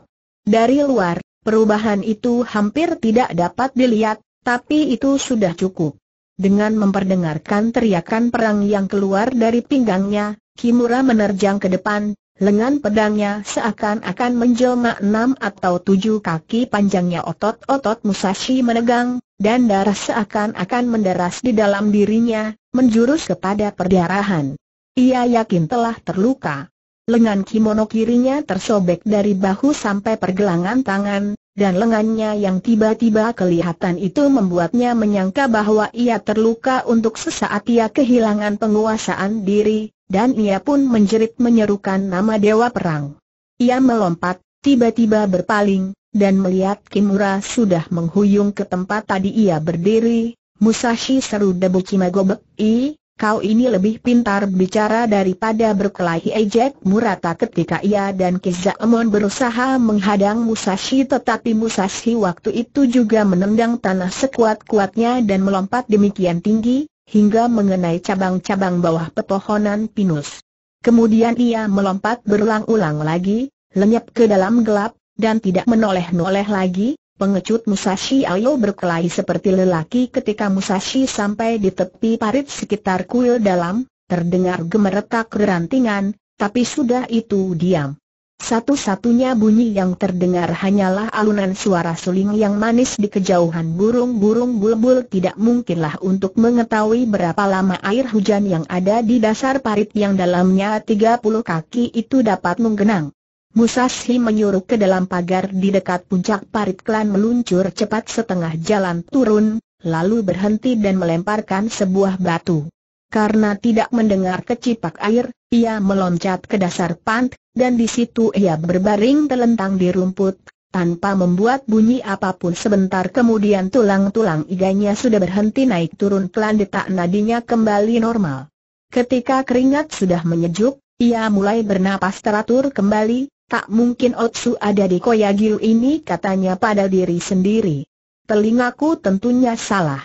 Dari luar, Perubahan itu hampir tidak dapat dilihat, tapi itu sudah cukup. Dengan memperdengarkan teriakan perang yang keluar dari pinggangnya, Kimura menerjang ke depan, lengan pedangnya seakan-akan menjelma enam atau tujuh kaki panjangnya otot-otot Musashi menegang, dan darah seakan-akan menderas di dalam dirinya, menjurus kepada perdarahan. Ia yakin telah terluka. Lengan kimono kirinya tersobek dari bahu sampai pergelangan tangan, dan lengannya yang tiba-tiba kelihatan itu membuatnya menyangka bahwa ia terluka untuk sesaat ia kehilangan penguasaan diri, dan ia pun menjerit menyerukan nama Dewa Perang. Ia melompat, tiba-tiba berpaling, dan melihat Kimura sudah menghuyung ke tempat tadi ia berdiri, Musashi seru debu Kimagobek, I, kau ini lebih pintar bicara daripada berkelahi ejek Murata ketika ia dan emon berusaha menghadang Musashi tetapi Musashi waktu itu juga menendang tanah sekuat-kuatnya dan melompat demikian tinggi, hingga mengenai cabang-cabang bawah pepohonan pinus. Kemudian ia melompat berulang-ulang lagi, lenyap ke dalam gelap, dan tidak menoleh-noleh lagi, Pengecut Musashi Ayo berkelahi seperti lelaki ketika Musashi sampai di tepi parit sekitar kuil dalam, terdengar gemeretak rantingan, tapi sudah itu diam. Satu-satunya bunyi yang terdengar hanyalah alunan suara suling yang manis di kejauhan burung-burung bulbul tidak mungkinlah untuk mengetahui berapa lama air hujan yang ada di dasar parit yang dalamnya 30 kaki itu dapat menggenang. Musashi menyuruh ke dalam pagar di dekat puncak parit klan meluncur cepat setengah jalan turun, lalu berhenti dan melemparkan sebuah batu. Karena tidak mendengar kecipak air, ia meloncat ke dasar pant, dan di situ ia berbaring telentang di rumput, tanpa membuat bunyi apapun sebentar kemudian tulang-tulang iganya sudah berhenti naik turun pelan detak nadinya kembali normal. Ketika keringat sudah menyejuk, ia mulai bernapas teratur kembali, Tak mungkin Otsu ada di Koyagil ini katanya pada diri sendiri. Telingaku tentunya salah.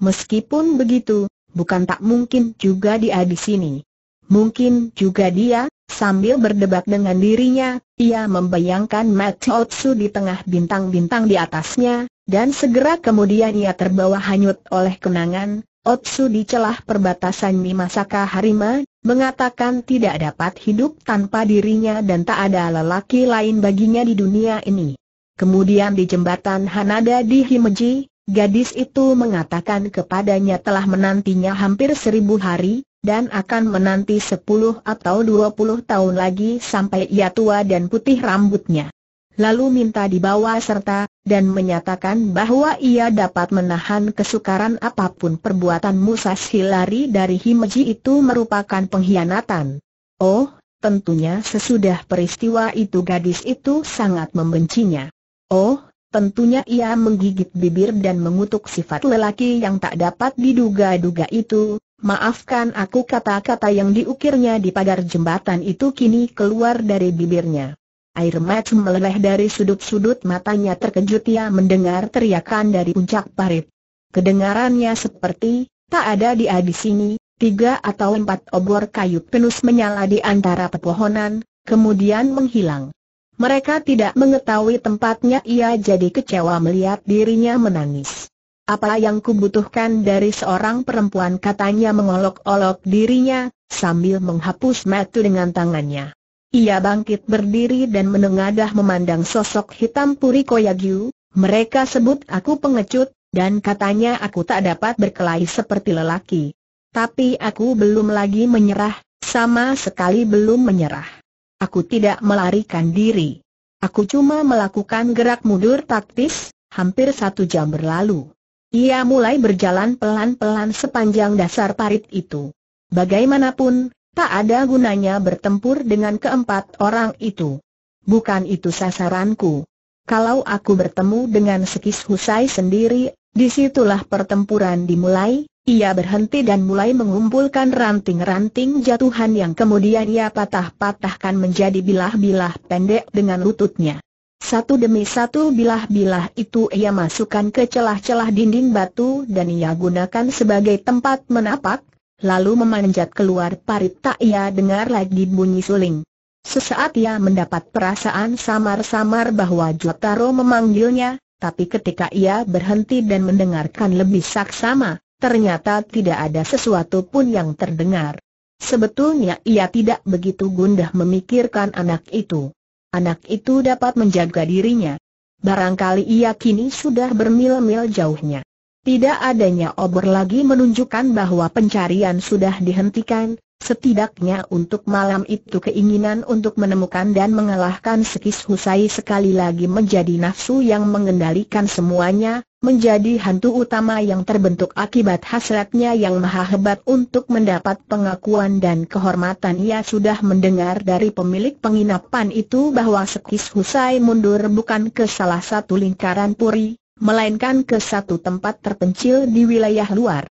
Meskipun begitu, bukan tak mungkin juga dia di sini. Mungkin juga dia, sambil berdebat dengan dirinya, ia membayangkan mati Otsu di tengah bintang-bintang di atasnya, dan segera kemudian ia terbawa hanyut oleh kenangan, Otsu di celah perbatasan Mimasaka Harima, mengatakan tidak dapat hidup tanpa dirinya dan tak ada lelaki lain baginya di dunia ini. Kemudian di jembatan Hanada di Himeji, gadis itu mengatakan kepadanya telah menantinya hampir seribu hari, dan akan menanti sepuluh atau dua puluh tahun lagi sampai ia tua dan putih rambutnya lalu minta dibawa serta, dan menyatakan bahwa ia dapat menahan kesukaran apapun perbuatan Musas Hilari dari Himeji itu merupakan pengkhianatan. Oh, tentunya sesudah peristiwa itu gadis itu sangat membencinya. Oh, tentunya ia menggigit bibir dan mengutuk sifat lelaki yang tak dapat diduga-duga itu, Maafkan aku kata-kata yang diukirnya di pagar jembatan itu kini keluar dari bibirnya. Air mata meleleh dari sudut-sudut matanya terkejut ia mendengar teriakan dari puncak parit. Kedengarannya seperti, tak ada dia di sini, tiga atau empat obor kayu penus menyala di antara pepohonan, kemudian menghilang. Mereka tidak mengetahui tempatnya ia jadi kecewa melihat dirinya menangis. Apa yang kubutuhkan dari seorang perempuan katanya mengolok-olok dirinya, sambil menghapus mata dengan tangannya. Ia bangkit berdiri dan menengadah memandang sosok hitam Puri Koyagyu, mereka sebut aku pengecut, dan katanya aku tak dapat berkelahi seperti lelaki. Tapi aku belum lagi menyerah, sama sekali belum menyerah. Aku tidak melarikan diri. Aku cuma melakukan gerak mundur taktis, hampir satu jam berlalu. Ia mulai berjalan pelan-pelan sepanjang dasar parit itu. Bagaimanapun, Tak ada gunanya bertempur dengan keempat orang itu. Bukan itu sasaranku. Kalau aku bertemu dengan Sekis Husai sendiri, disitulah pertempuran dimulai, ia berhenti dan mulai mengumpulkan ranting-ranting jatuhan yang kemudian ia patah-patahkan menjadi bilah-bilah pendek dengan lututnya. Satu demi satu bilah-bilah itu ia masukkan ke celah-celah dinding batu dan ia gunakan sebagai tempat menapak, lalu memanjat keluar parit tak ia dengar lagi bunyi suling. Sesaat ia mendapat perasaan samar-samar bahwa Jotaro memanggilnya, tapi ketika ia berhenti dan mendengarkan lebih saksama, ternyata tidak ada sesuatu pun yang terdengar. Sebetulnya ia tidak begitu gundah memikirkan anak itu. Anak itu dapat menjaga dirinya. Barangkali ia kini sudah bermil-mil jauhnya. Tidak adanya obor lagi menunjukkan bahwa pencarian sudah dihentikan, setidaknya untuk malam itu keinginan untuk menemukan dan mengalahkan Sekis Husai sekali lagi menjadi nafsu yang mengendalikan semuanya, menjadi hantu utama yang terbentuk akibat hasratnya yang maha hebat untuk mendapat pengakuan dan kehormatan. Ia sudah mendengar dari pemilik penginapan itu bahwa Sekis Husai mundur bukan ke salah satu lingkaran puri, melainkan ke satu tempat terpencil di wilayah luar.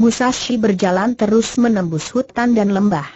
Musashi berjalan terus menembus hutan dan lembah.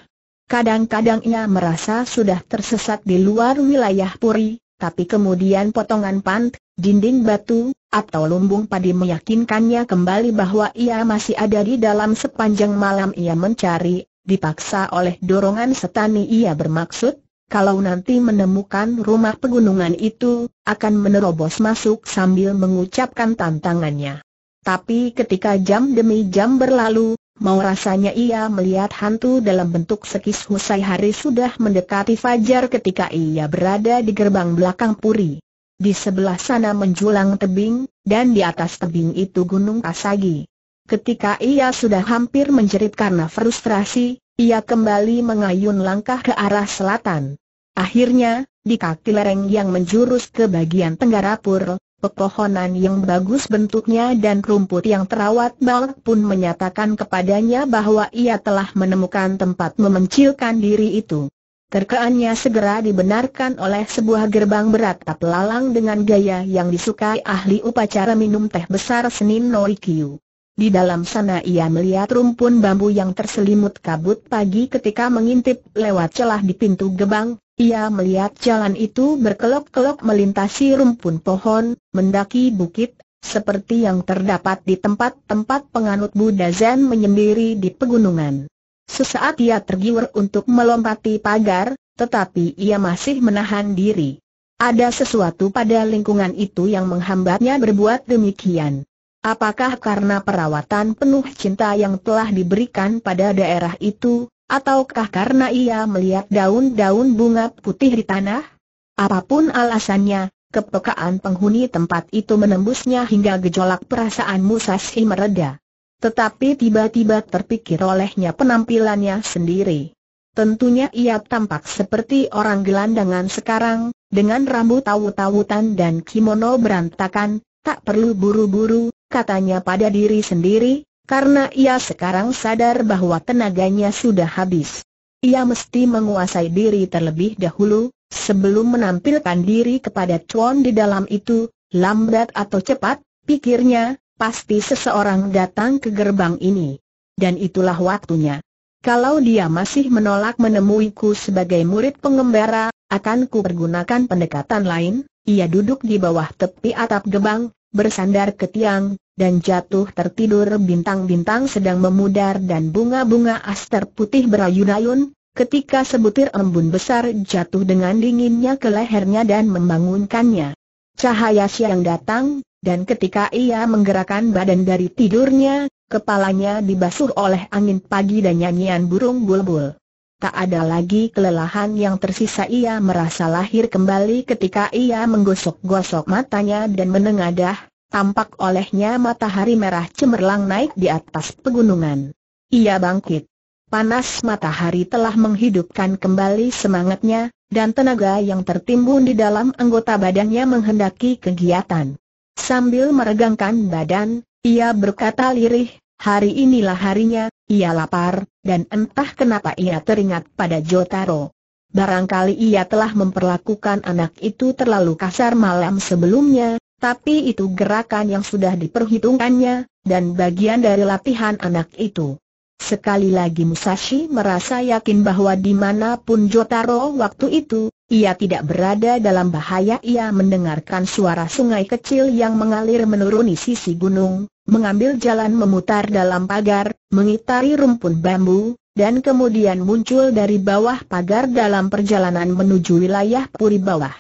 Kadang-kadang ia merasa sudah tersesat di luar wilayah puri, tapi kemudian potongan pant, dinding batu, atau lumbung padi meyakinkannya kembali bahwa ia masih ada di dalam sepanjang malam ia mencari, dipaksa oleh dorongan setani ia bermaksud kalau nanti menemukan rumah pegunungan itu, akan menerobos masuk sambil mengucapkan tantangannya. Tapi ketika jam demi jam berlalu, mau rasanya ia melihat hantu dalam bentuk sekis Husai hari sudah mendekati fajar ketika ia berada di gerbang belakang puri. Di sebelah sana menjulang tebing, dan di atas tebing itu gunung Kasagi. Ketika ia sudah hampir menjerit karena frustrasi, ia kembali mengayun langkah ke arah selatan. Akhirnya, di kaki lereng yang menjurus ke bagian tenggara pur, pepohonan yang bagus bentuknya dan rumput yang terawat balak pun menyatakan kepadanya bahwa ia telah menemukan tempat memencilkan diri itu. Terkeannya segera dibenarkan oleh sebuah gerbang beratap lalang dengan gaya yang disukai ahli upacara minum teh besar Senin Norikyu. Di dalam sana ia melihat rumpun bambu yang terselimut kabut pagi ketika mengintip lewat celah di pintu gebang, ia melihat jalan itu berkelok-kelok melintasi rumpun pohon, mendaki bukit, seperti yang terdapat di tempat-tempat penganut Buddha Zen menyendiri di pegunungan. Sesaat ia tergiur untuk melompati pagar, tetapi ia masih menahan diri. Ada sesuatu pada lingkungan itu yang menghambatnya berbuat demikian. Apakah karena perawatan penuh cinta yang telah diberikan pada daerah itu, ataukah karena ia melihat daun-daun bunga putih di tanah? Apapun alasannya, kepekaan penghuni tempat itu menembusnya hingga gejolak perasaan Musashi mereda. Tetapi tiba-tiba terpikir olehnya penampilannya sendiri. Tentunya ia tampak seperti orang gelandangan sekarang, dengan rambut tawu-tawutan dan kimono berantakan, tak perlu buru-buru, katanya pada diri sendiri, karena ia sekarang sadar bahwa tenaganya sudah habis. Ia mesti menguasai diri terlebih dahulu, sebelum menampilkan diri kepada Chuan di dalam itu, lambat atau cepat, pikirnya, pasti seseorang datang ke gerbang ini. Dan itulah waktunya. Kalau dia masih menolak menemuiku sebagai murid pengembara, akan kupergunakan pendekatan lain, ia duduk di bawah tepi atap gebang, bersandar ke tiang, dan jatuh tertidur bintang-bintang sedang memudar dan bunga-bunga aster putih berayun-ayun, ketika sebutir embun besar jatuh dengan dinginnya ke lehernya dan membangunkannya. Cahaya siang datang, dan ketika ia menggerakkan badan dari tidurnya, kepalanya dibasuh oleh angin pagi dan nyanyian burung bulbul. Tak ada lagi kelelahan yang tersisa ia merasa lahir kembali ketika ia menggosok-gosok matanya dan menengadah, tampak olehnya matahari merah cemerlang naik di atas pegunungan. Ia bangkit. Panas matahari telah menghidupkan kembali semangatnya, dan tenaga yang tertimbun di dalam anggota badannya menghendaki kegiatan. Sambil meregangkan badan, ia berkata lirih, Hari inilah harinya, ia lapar, dan entah kenapa ia teringat pada Jotaro. Barangkali ia telah memperlakukan anak itu terlalu kasar malam sebelumnya, tapi itu gerakan yang sudah diperhitungkannya, dan bagian dari latihan anak itu. Sekali lagi Musashi merasa yakin bahwa dimanapun Jotaro waktu itu, ia tidak berada dalam bahaya ia mendengarkan suara sungai kecil yang mengalir menuruni sisi gunung, mengambil jalan memutar dalam pagar, mengitari rumpun bambu, dan kemudian muncul dari bawah pagar dalam perjalanan menuju wilayah puri bawah.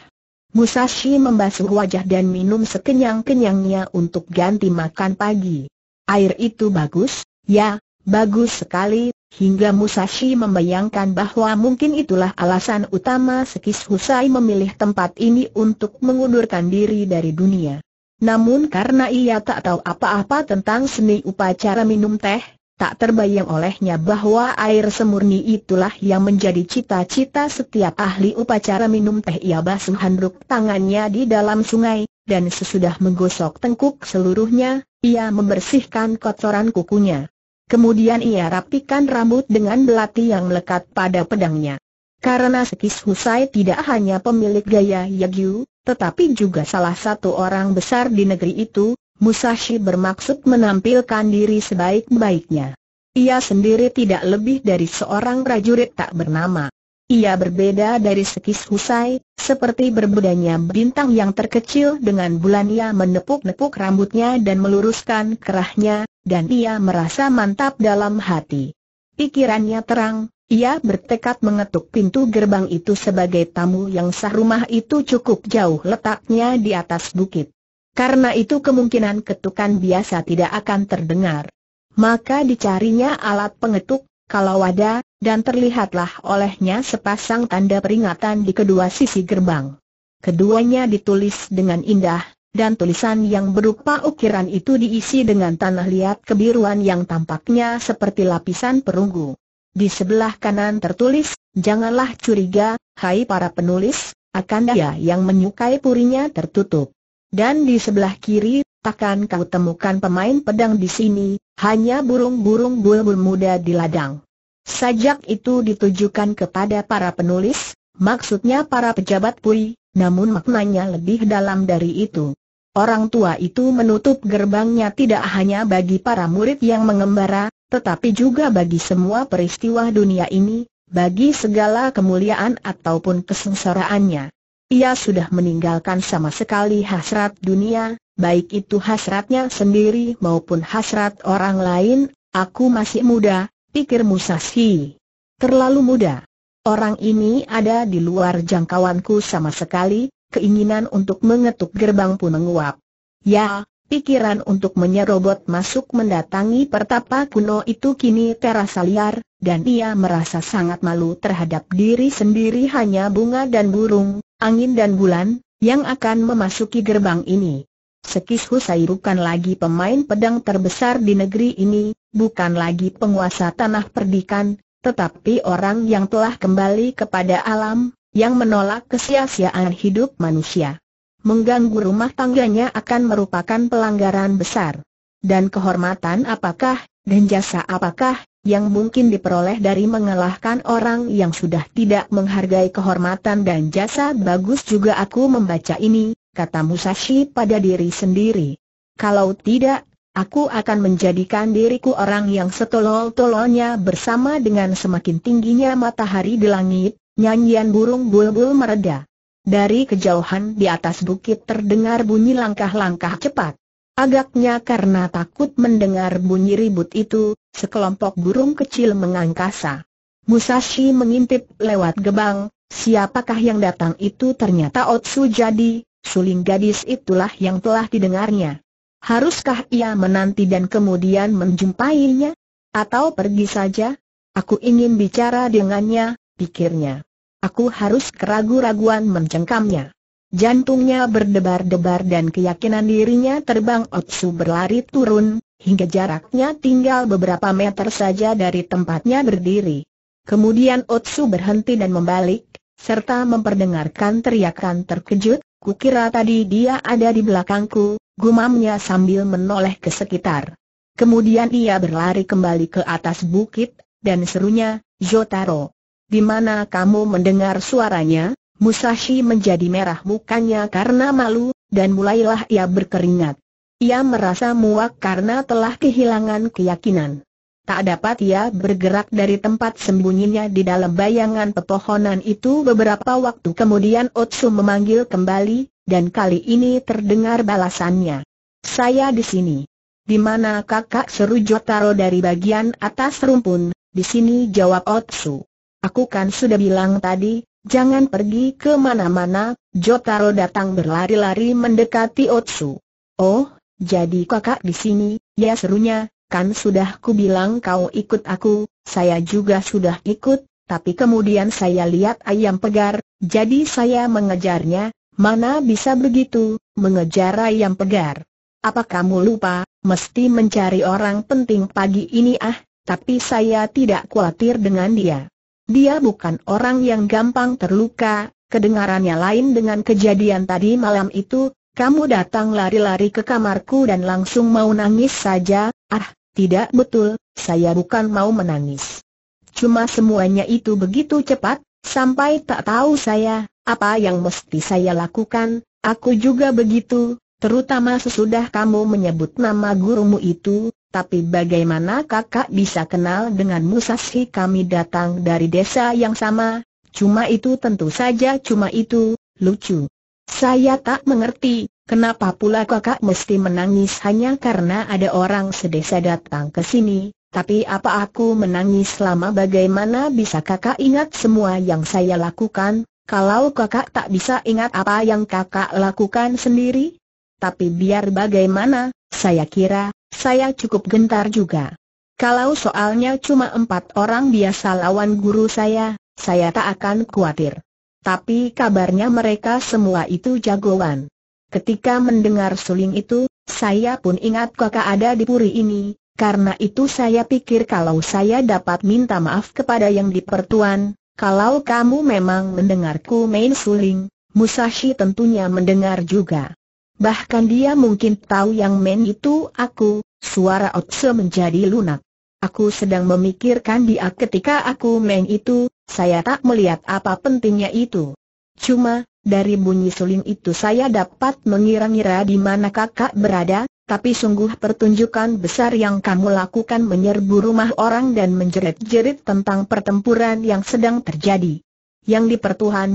Musashi membasuh wajah dan minum sekenyang-kenyangnya untuk ganti makan pagi. Air itu bagus, ya, bagus sekali, hingga Musashi membayangkan bahwa mungkin itulah alasan utama Sekis Husai memilih tempat ini untuk mengundurkan diri dari dunia. Namun karena ia tak tahu apa-apa tentang seni upacara minum teh, tak terbayang olehnya bahwa air semurni itulah yang menjadi cita-cita setiap ahli upacara minum teh ia basuh handuk tangannya di dalam sungai, dan sesudah menggosok tengkuk seluruhnya, ia membersihkan kotoran kukunya. Kemudian ia rapikan rambut dengan belati yang melekat pada pedangnya. Karena Sekis Husai tidak hanya pemilik gaya Yagyu, tetapi juga salah satu orang besar di negeri itu, Musashi bermaksud menampilkan diri sebaik-baiknya. Ia sendiri tidak lebih dari seorang prajurit tak bernama. Ia berbeda dari sekis husai, seperti berbedanya bintang yang terkecil dengan bulan ia menepuk-nepuk rambutnya dan meluruskan kerahnya, dan ia merasa mantap dalam hati. Pikirannya terang, ia bertekad mengetuk pintu gerbang itu sebagai tamu yang sah rumah itu cukup jauh letaknya di atas bukit. Karena itu kemungkinan ketukan biasa tidak akan terdengar. Maka dicarinya alat pengetuk, kalau ada, dan terlihatlah olehnya sepasang tanda peringatan di kedua sisi gerbang. Keduanya ditulis dengan indah, dan tulisan yang berupa ukiran itu diisi dengan tanah liat kebiruan yang tampaknya seperti lapisan perunggu. Di sebelah kanan tertulis, janganlah curiga, hai para penulis, akan dia yang menyukai purinya tertutup. Dan di sebelah kiri, takkan kau temukan pemain pedang di sini, hanya burung-burung bulbul muda di ladang. Sajak itu ditujukan kepada para penulis, maksudnya para pejabat Pui, namun maknanya lebih dalam dari itu. Orang tua itu menutup gerbangnya tidak hanya bagi para murid yang mengembara, tetapi juga bagi semua peristiwa dunia ini, bagi segala kemuliaan ataupun kesengsaraannya. Ia sudah meninggalkan sama sekali hasrat dunia, baik itu hasratnya sendiri maupun hasrat orang lain, aku masih muda, pikir Musashi. Terlalu muda. Orang ini ada di luar jangkauanku sama sekali, keinginan untuk mengetuk gerbang pun menguap. Ya, pikiran untuk menyerobot masuk mendatangi pertapa kuno itu kini terasa liar, dan ia merasa sangat malu terhadap diri sendiri hanya bunga dan burung, angin dan bulan, yang akan memasuki gerbang ini. Sekis Husai bukan lagi pemain pedang terbesar di negeri ini, bukan lagi penguasa tanah perdikan, tetapi orang yang telah kembali kepada alam, yang menolak kesia hidup manusia. Mengganggu rumah tangganya akan merupakan pelanggaran besar. Dan kehormatan apakah, dan jasa apakah, yang mungkin diperoleh dari mengalahkan orang yang sudah tidak menghargai kehormatan dan jasa bagus juga aku membaca ini, kata Musashi pada diri sendiri. Kalau tidak, aku akan menjadikan diriku orang yang setolol-tololnya bersama dengan semakin tingginya matahari di langit, nyanyian burung bulbul mereda. Dari kejauhan di atas bukit terdengar bunyi langkah-langkah cepat. Agaknya karena takut mendengar bunyi ribut itu, sekelompok burung kecil mengangkasa. Musashi mengintip lewat gebang, siapakah yang datang itu ternyata Otsu jadi, suling gadis itulah yang telah didengarnya. Haruskah ia menanti dan kemudian menjumpainya? Atau pergi saja? Aku ingin bicara dengannya, pikirnya. Aku harus keragu-raguan mencengkamnya. Jantungnya berdebar-debar dan keyakinan dirinya terbang Otsu berlari turun, hingga jaraknya tinggal beberapa meter saja dari tempatnya berdiri. Kemudian Otsu berhenti dan membalik, serta memperdengarkan teriakan terkejut, Kukira tadi dia ada di belakangku, gumamnya sambil menoleh ke sekitar. Kemudian ia berlari kembali ke atas bukit, dan serunya, Jotaro. Di mana kamu mendengar suaranya? Musashi menjadi merah mukanya karena malu, dan mulailah ia berkeringat. Ia merasa muak karena telah kehilangan keyakinan. Tak dapat ia bergerak dari tempat sembunyinya di dalam bayangan pepohonan itu beberapa waktu kemudian Otsu memanggil kembali, dan kali ini terdengar balasannya. Saya di sini. Di mana kakak seru Jotaro dari bagian atas rumpun, di sini jawab Otsu. Aku kan sudah bilang tadi, jangan pergi ke mana-mana, Jotaro datang berlari-lari mendekati Otsu. Oh, jadi kakak di sini, ya serunya, kan sudah ku bilang kau ikut aku, saya juga sudah ikut, tapi kemudian saya lihat ayam pegar, jadi saya mengejarnya, mana bisa begitu, mengejar ayam pegar. Apa kamu lupa, mesti mencari orang penting pagi ini ah, tapi saya tidak khawatir dengan dia. Dia bukan orang yang gampang terluka, kedengarannya lain dengan kejadian tadi malam itu, kamu datang lari-lari ke kamarku dan langsung mau nangis saja, ah, tidak betul, saya bukan mau menangis. Cuma semuanya itu begitu cepat, sampai tak tahu saya, apa yang mesti saya lakukan, aku juga begitu, terutama sesudah kamu menyebut nama gurumu itu, tapi bagaimana kakak bisa kenal dengan Musashi kami datang dari desa yang sama, cuma itu tentu saja cuma itu, lucu. Saya tak mengerti, Kenapa pula kakak mesti menangis hanya karena ada orang sedesa datang ke sini? Tapi apa aku menangis Selama bagaimana bisa kakak ingat semua yang saya lakukan? Kalau kakak tak bisa ingat apa yang kakak lakukan sendiri? Tapi biar bagaimana, saya kira, saya cukup gentar juga. Kalau soalnya cuma empat orang biasa lawan guru saya, saya tak akan khawatir. Tapi kabarnya mereka semua itu jagoan. Ketika mendengar suling itu, saya pun ingat kakak ada di puri ini, karena itu saya pikir kalau saya dapat minta maaf kepada yang dipertuan. kalau kamu memang mendengarku main suling, Musashi tentunya mendengar juga. Bahkan dia mungkin tahu yang main itu aku, suara Otse menjadi lunak. Aku sedang memikirkan dia ketika aku main itu, saya tak melihat apa pentingnya itu. Cuma, dari bunyi suling itu saya dapat mengira-ngira di mana kakak berada, tapi sungguh pertunjukan besar yang kamu lakukan menyerbu rumah orang dan menjerit-jerit tentang pertempuran yang sedang terjadi. Yang di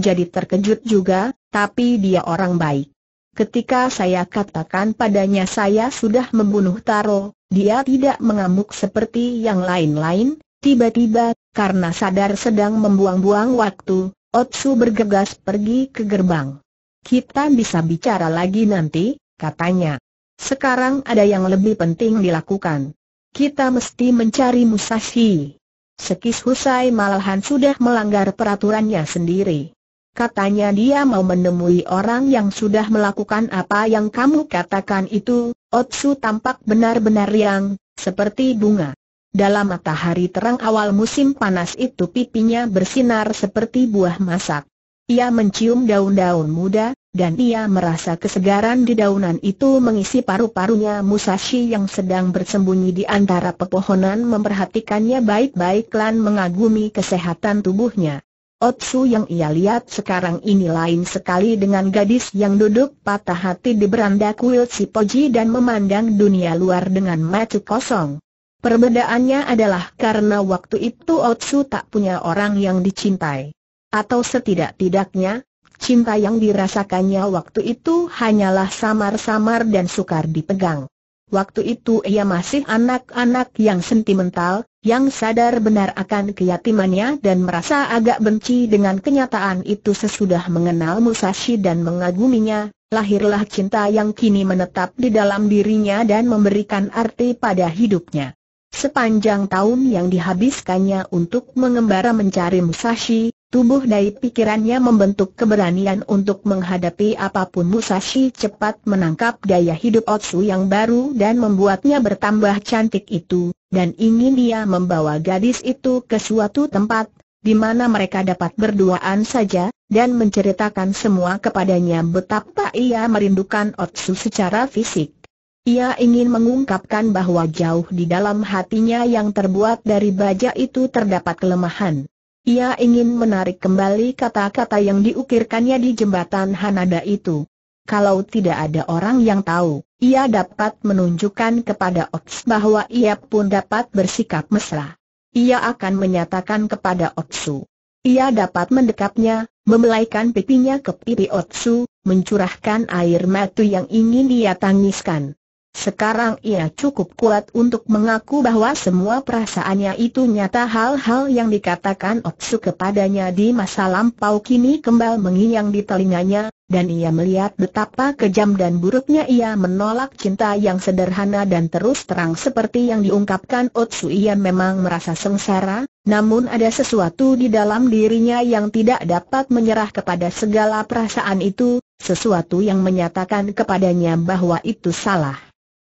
jadi terkejut juga, tapi dia orang baik. Ketika saya katakan padanya saya sudah membunuh Taro, dia tidak mengamuk seperti yang lain-lain, tiba-tiba, karena sadar sedang membuang-buang waktu, Otsu bergegas pergi ke gerbang. Kita bisa bicara lagi nanti, katanya. Sekarang ada yang lebih penting dilakukan. Kita mesti mencari Musashi. Sekis Husai malahan sudah melanggar peraturannya sendiri. Katanya dia mau menemui orang yang sudah melakukan apa yang kamu katakan itu, Otsu tampak benar-benar yang, seperti bunga. Dalam matahari terang awal musim panas itu pipinya bersinar seperti buah masak. Ia mencium daun-daun muda, dan ia merasa kesegaran di daunan itu mengisi paru-parunya Musashi yang sedang bersembunyi di antara pepohonan memperhatikannya baik-baik dan mengagumi kesehatan tubuhnya. Otsu yang ia lihat sekarang ini lain sekali dengan gadis yang duduk patah hati di beranda kuil Sipoji dan memandang dunia luar dengan mata kosong. Perbedaannya adalah karena waktu itu Otsu tak punya orang yang dicintai. Atau setidak-tidaknya, cinta yang dirasakannya waktu itu hanyalah samar-samar dan sukar dipegang. Waktu itu ia masih anak-anak yang sentimental, yang sadar benar akan keyatimannya dan merasa agak benci dengan kenyataan itu sesudah mengenal Musashi dan mengaguminya, lahirlah cinta yang kini menetap di dalam dirinya dan memberikan arti pada hidupnya. Sepanjang tahun yang dihabiskannya untuk mengembara mencari Musashi, tubuh dari pikirannya membentuk keberanian untuk menghadapi apapun Musashi cepat menangkap daya hidup Otsu yang baru dan membuatnya bertambah cantik itu, dan ingin dia membawa gadis itu ke suatu tempat, di mana mereka dapat berduaan saja, dan menceritakan semua kepadanya betapa ia merindukan Otsu secara fisik. Ia ingin mengungkapkan bahwa jauh di dalam hatinya yang terbuat dari baja itu terdapat kelemahan. Ia ingin menarik kembali kata-kata yang diukirkannya di jembatan Hanada itu. Kalau tidak ada orang yang tahu, ia dapat menunjukkan kepada Ots bahwa ia pun dapat bersikap mesra. Ia akan menyatakan kepada Otsu. Ia dapat mendekapnya, membelaikan pipinya ke pipi Otsu, mencurahkan air mata yang ingin ia tangiskan. Sekarang ia cukup kuat untuk mengaku bahwa semua perasaannya itu nyata hal-hal yang dikatakan Otsu kepadanya di masa lampau kini kembali menginyang di telinganya, dan ia melihat betapa kejam dan buruknya ia menolak cinta yang sederhana dan terus terang seperti yang diungkapkan Otsu. ia memang merasa sengsara, namun ada sesuatu di dalam dirinya yang tidak dapat menyerah kepada segala perasaan itu, sesuatu yang menyatakan kepadanya bahwa itu salah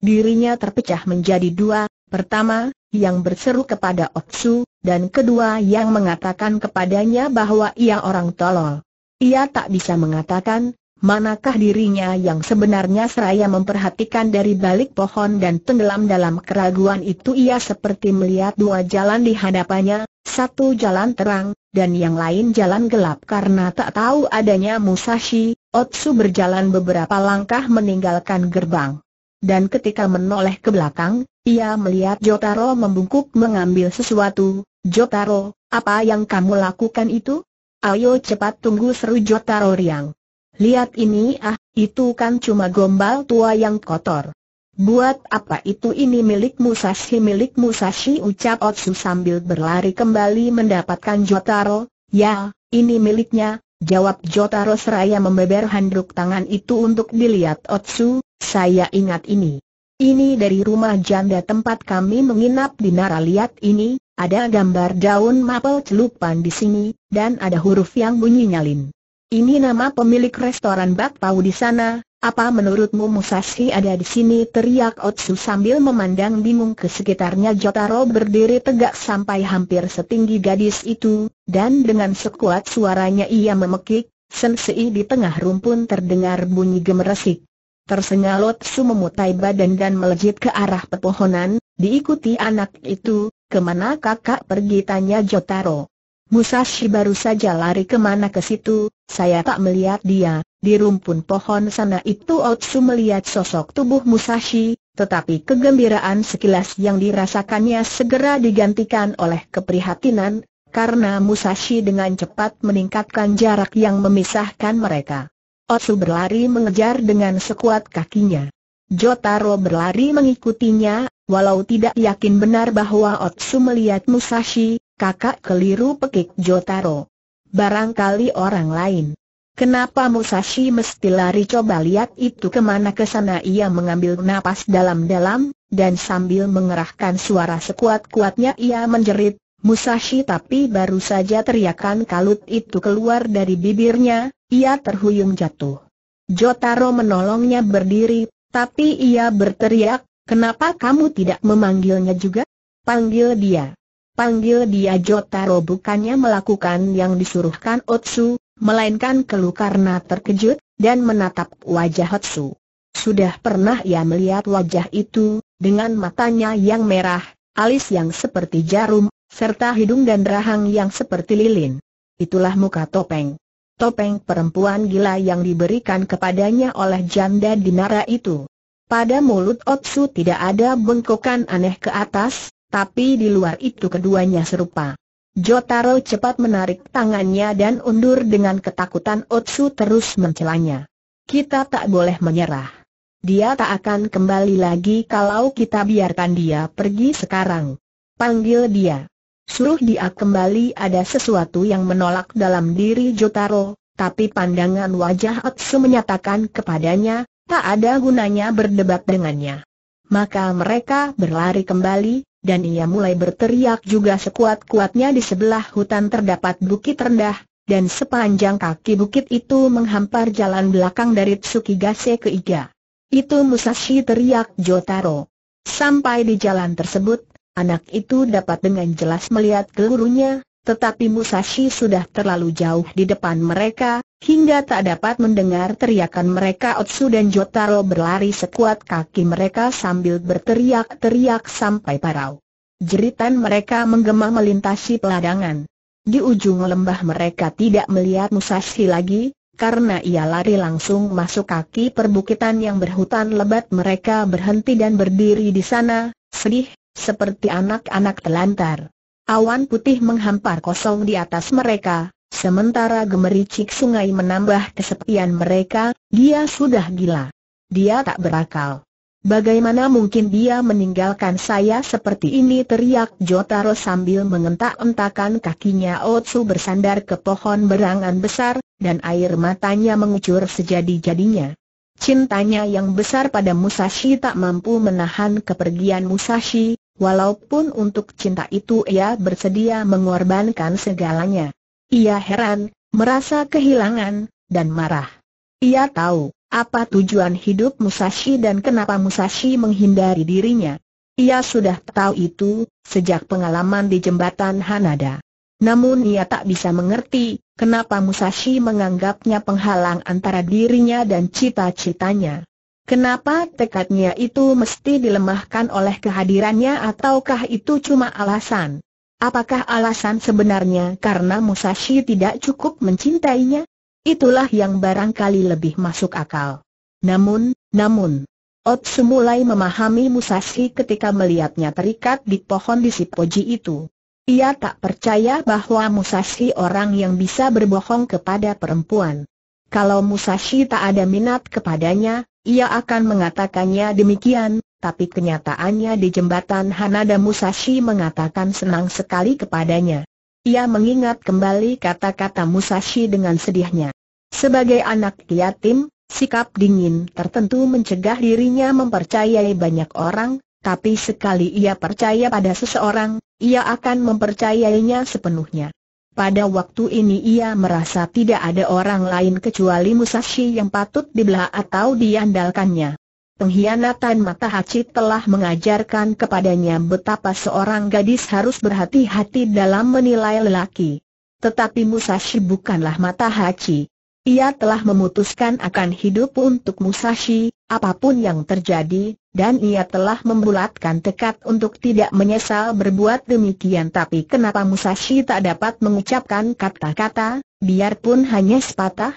dirinya terpecah menjadi dua, pertama, yang berseru kepada Otsu, dan kedua yang mengatakan kepadanya bahwa ia orang tolol. Ia tak bisa mengatakan, manakah dirinya yang sebenarnya seraya memperhatikan dari balik pohon dan tenggelam dalam keraguan itu ia seperti melihat dua jalan di hadapannya, satu jalan terang, dan yang lain jalan gelap karena tak tahu adanya Musashi, Otsu berjalan beberapa langkah meninggalkan gerbang dan ketika menoleh ke belakang, ia melihat Jotaro membungkuk mengambil sesuatu. Jotaro, apa yang kamu lakukan itu? Ayo cepat tunggu seru Jotaro Riang. Lihat ini ah, itu kan cuma gombal tua yang kotor. Buat apa itu ini milik Musashi milik Musashi ucap Otsu sambil berlari kembali mendapatkan Jotaro. Ya, ini miliknya, jawab Jotaro seraya membeber handuk tangan itu untuk dilihat Otsu, saya ingat ini. Ini dari rumah janda tempat kami menginap di Nara Liat ini, ada gambar daun mapel celupan di sini, dan ada huruf yang bunyi nyalin. Ini nama pemilik restoran bak di sana, apa menurutmu Musashi ada di sini? Teriak Otsu sambil memandang bingung ke sekitarnya Jotaro berdiri tegak sampai hampir setinggi gadis itu, dan dengan sekuat suaranya ia memekik, Sensei di tengah rumpun terdengar bunyi gemeresik. Tersenyalot Su memutai badan dan melejit ke arah pepohonan, diikuti anak itu, kemana kakak pergi tanya Jotaro. Musashi baru saja lari kemana ke situ, saya tak melihat dia, di rumpun pohon sana itu Otsu melihat sosok tubuh Musashi, tetapi kegembiraan sekilas yang dirasakannya segera digantikan oleh keprihatinan, karena Musashi dengan cepat meningkatkan jarak yang memisahkan mereka. Otsu berlari mengejar dengan sekuat kakinya. Jotaro berlari mengikutinya, walau tidak yakin benar bahwa Otsu melihat Musashi, kakak keliru pekik Jotaro. Barangkali orang lain. Kenapa Musashi mesti lari coba lihat itu kemana kesana? ia mengambil napas dalam-dalam, dan sambil mengerahkan suara sekuat-kuatnya ia menjerit, Musashi tapi baru saja teriakan kalut itu keluar dari bibirnya, ia terhuyung jatuh. Jotaro menolongnya berdiri, tapi ia berteriak, kenapa kamu tidak memanggilnya juga? Panggil dia. Panggil dia Jotaro bukannya melakukan yang disuruhkan Otsu, melainkan keluh karena terkejut, dan menatap wajah Otsu. Sudah pernah ia melihat wajah itu, dengan matanya yang merah, alis yang seperti jarum, serta hidung dan rahang yang seperti lilin. Itulah muka topeng. Topeng perempuan gila yang diberikan kepadanya oleh janda dinara itu. Pada mulut Otsu tidak ada bengkokan aneh ke atas, tapi di luar itu keduanya serupa. Jotaro cepat menarik tangannya dan undur dengan ketakutan Otsu terus mencelanya. Kita tak boleh menyerah. Dia tak akan kembali lagi kalau kita biarkan dia pergi sekarang. Panggil dia. Suruh dia kembali ada sesuatu yang menolak dalam diri Jotaro, tapi pandangan wajah Atsu menyatakan kepadanya, tak ada gunanya berdebat dengannya. Maka mereka berlari kembali, dan ia mulai berteriak juga sekuat-kuatnya di sebelah hutan terdapat bukit rendah, dan sepanjang kaki bukit itu menghampar jalan belakang dari Tsukigase ke Iga. Itu Musashi teriak Jotaro. Sampai di jalan tersebut, Anak itu dapat dengan jelas melihat gurunya, tetapi Musashi sudah terlalu jauh di depan mereka, hingga tak dapat mendengar teriakan mereka Otsu dan Jotaro berlari sekuat kaki mereka sambil berteriak-teriak sampai parau. Jeritan mereka menggema melintasi peladangan. Di ujung lembah mereka tidak melihat Musashi lagi, karena ia lari langsung masuk kaki perbukitan yang berhutan lebat mereka berhenti dan berdiri di sana, sedih, seperti anak-anak telantar. Awan putih menghampar kosong di atas mereka, sementara gemericik sungai menambah kesepian mereka, dia sudah gila. Dia tak berakal. Bagaimana mungkin dia meninggalkan saya seperti ini teriak Jotaro sambil mengentak-entakan kakinya Otsu bersandar ke pohon berangan besar, dan air matanya mengucur sejadi-jadinya. Cintanya yang besar pada Musashi tak mampu menahan kepergian Musashi, Walaupun untuk cinta itu ia bersedia mengorbankan segalanya. Ia heran, merasa kehilangan, dan marah. Ia tahu, apa tujuan hidup Musashi dan kenapa Musashi menghindari dirinya. Ia sudah tahu itu, sejak pengalaman di jembatan Hanada. Namun ia tak bisa mengerti, kenapa Musashi menganggapnya penghalang antara dirinya dan cita-citanya. Kenapa tekadnya itu mesti dilemahkan oleh kehadirannya ataukah itu cuma alasan? Apakah alasan sebenarnya karena Musashi tidak cukup mencintainya? Itulah yang barangkali lebih masuk akal. Namun, namun, Otsu mulai memahami Musashi ketika melihatnya terikat di pohon di Sipoji itu. Ia tak percaya bahwa Musashi orang yang bisa berbohong kepada perempuan. Kalau Musashi tak ada minat kepadanya, ia akan mengatakannya demikian, tapi kenyataannya di jembatan Hanada Musashi mengatakan senang sekali kepadanya. Ia mengingat kembali kata-kata Musashi dengan sedihnya. Sebagai anak yatim, sikap dingin tertentu mencegah dirinya mempercayai banyak orang, tapi sekali ia percaya pada seseorang, ia akan mempercayainya sepenuhnya. Pada waktu ini ia merasa tidak ada orang lain kecuali Musashi yang patut dibelah atau diandalkannya. Pengkhianatan mata Hachi telah mengajarkan kepadanya betapa seorang gadis harus berhati-hati dalam menilai lelaki. Tetapi Musashi bukanlah mata Hachi. Ia telah memutuskan akan hidup untuk Musashi, apapun yang terjadi, dan ia telah membulatkan tekad untuk tidak menyesal berbuat demikian tapi kenapa Musashi tak dapat mengucapkan kata-kata, biarpun hanya sepatah?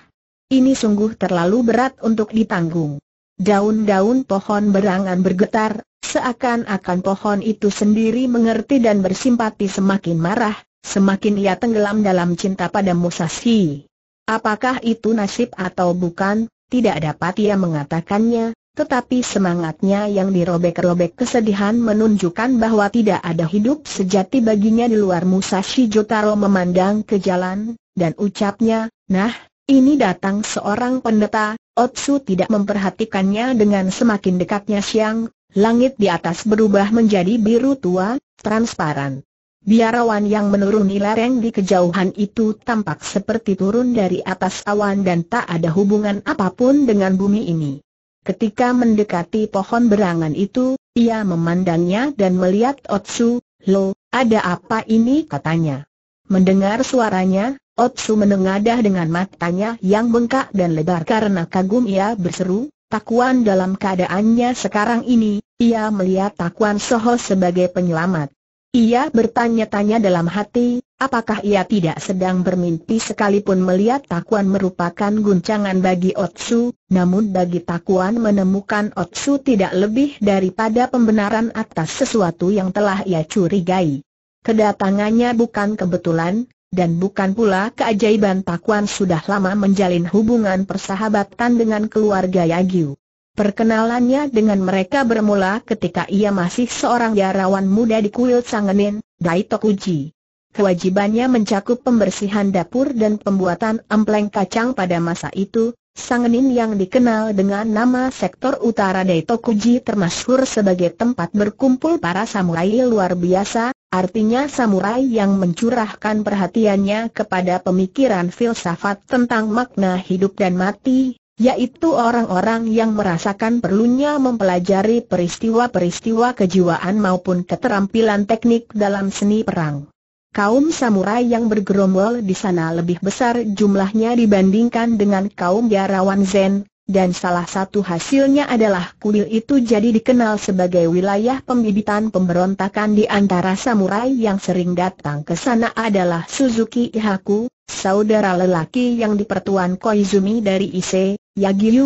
Ini sungguh terlalu berat untuk ditanggung. Daun-daun pohon berangan bergetar, seakan-akan pohon itu sendiri mengerti dan bersimpati semakin marah, semakin ia tenggelam dalam cinta pada Musashi. Apakah itu nasib atau bukan, tidak dapat ia mengatakannya, tetapi semangatnya yang dirobek-robek kesedihan menunjukkan bahwa tidak ada hidup sejati baginya di luar Musashi Jotaro memandang ke jalan, dan ucapnya, nah, ini datang seorang pendeta, Otsu tidak memperhatikannya dengan semakin dekatnya siang, langit di atas berubah menjadi biru tua, transparan. Biarawan yang menuruni lereng di kejauhan itu tampak seperti turun dari atas awan dan tak ada hubungan apapun dengan bumi ini. Ketika mendekati pohon berangan itu, ia memandangnya dan melihat Otsu, Lo, ada apa ini katanya. Mendengar suaranya, Otsu menengadah dengan matanya yang bengkak dan lebar karena kagum ia berseru, Takuan dalam keadaannya sekarang ini, ia melihat Takuan Soho sebagai penyelamat. Ia bertanya-tanya dalam hati, apakah ia tidak sedang bermimpi sekalipun melihat Takuan merupakan guncangan bagi Otsu, namun bagi Takuan menemukan Otsu tidak lebih daripada pembenaran atas sesuatu yang telah ia curigai. Kedatangannya bukan kebetulan, dan bukan pula keajaiban Takuan sudah lama menjalin hubungan persahabatan dengan keluarga Yagyu. Perkenalannya dengan mereka bermula ketika ia masih seorang jarawan muda di kuil Sangenin, Daitokuji. Kewajibannya mencakup pembersihan dapur dan pembuatan ampleng kacang pada masa itu, Sangenin yang dikenal dengan nama sektor utara Daitokuji termasuk termasyhur sebagai tempat berkumpul para samurai luar biasa, artinya samurai yang mencurahkan perhatiannya kepada pemikiran filsafat tentang makna hidup dan mati, yaitu orang-orang yang merasakan perlunya mempelajari peristiwa-peristiwa kejiwaan maupun keterampilan teknik dalam seni perang. Kaum samurai yang bergerombol di sana lebih besar jumlahnya dibandingkan dengan kaum biarawan Zen, dan salah satu hasilnya adalah kuil itu jadi dikenal sebagai wilayah pembibitan pemberontakan di antara samurai yang sering datang ke sana adalah Suzuki Ihaku, saudara lelaki yang dipertuan Koizumi dari Ise, Yagyu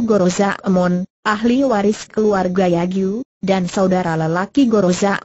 Amon, ahli waris keluarga Yagyu, dan saudara lelaki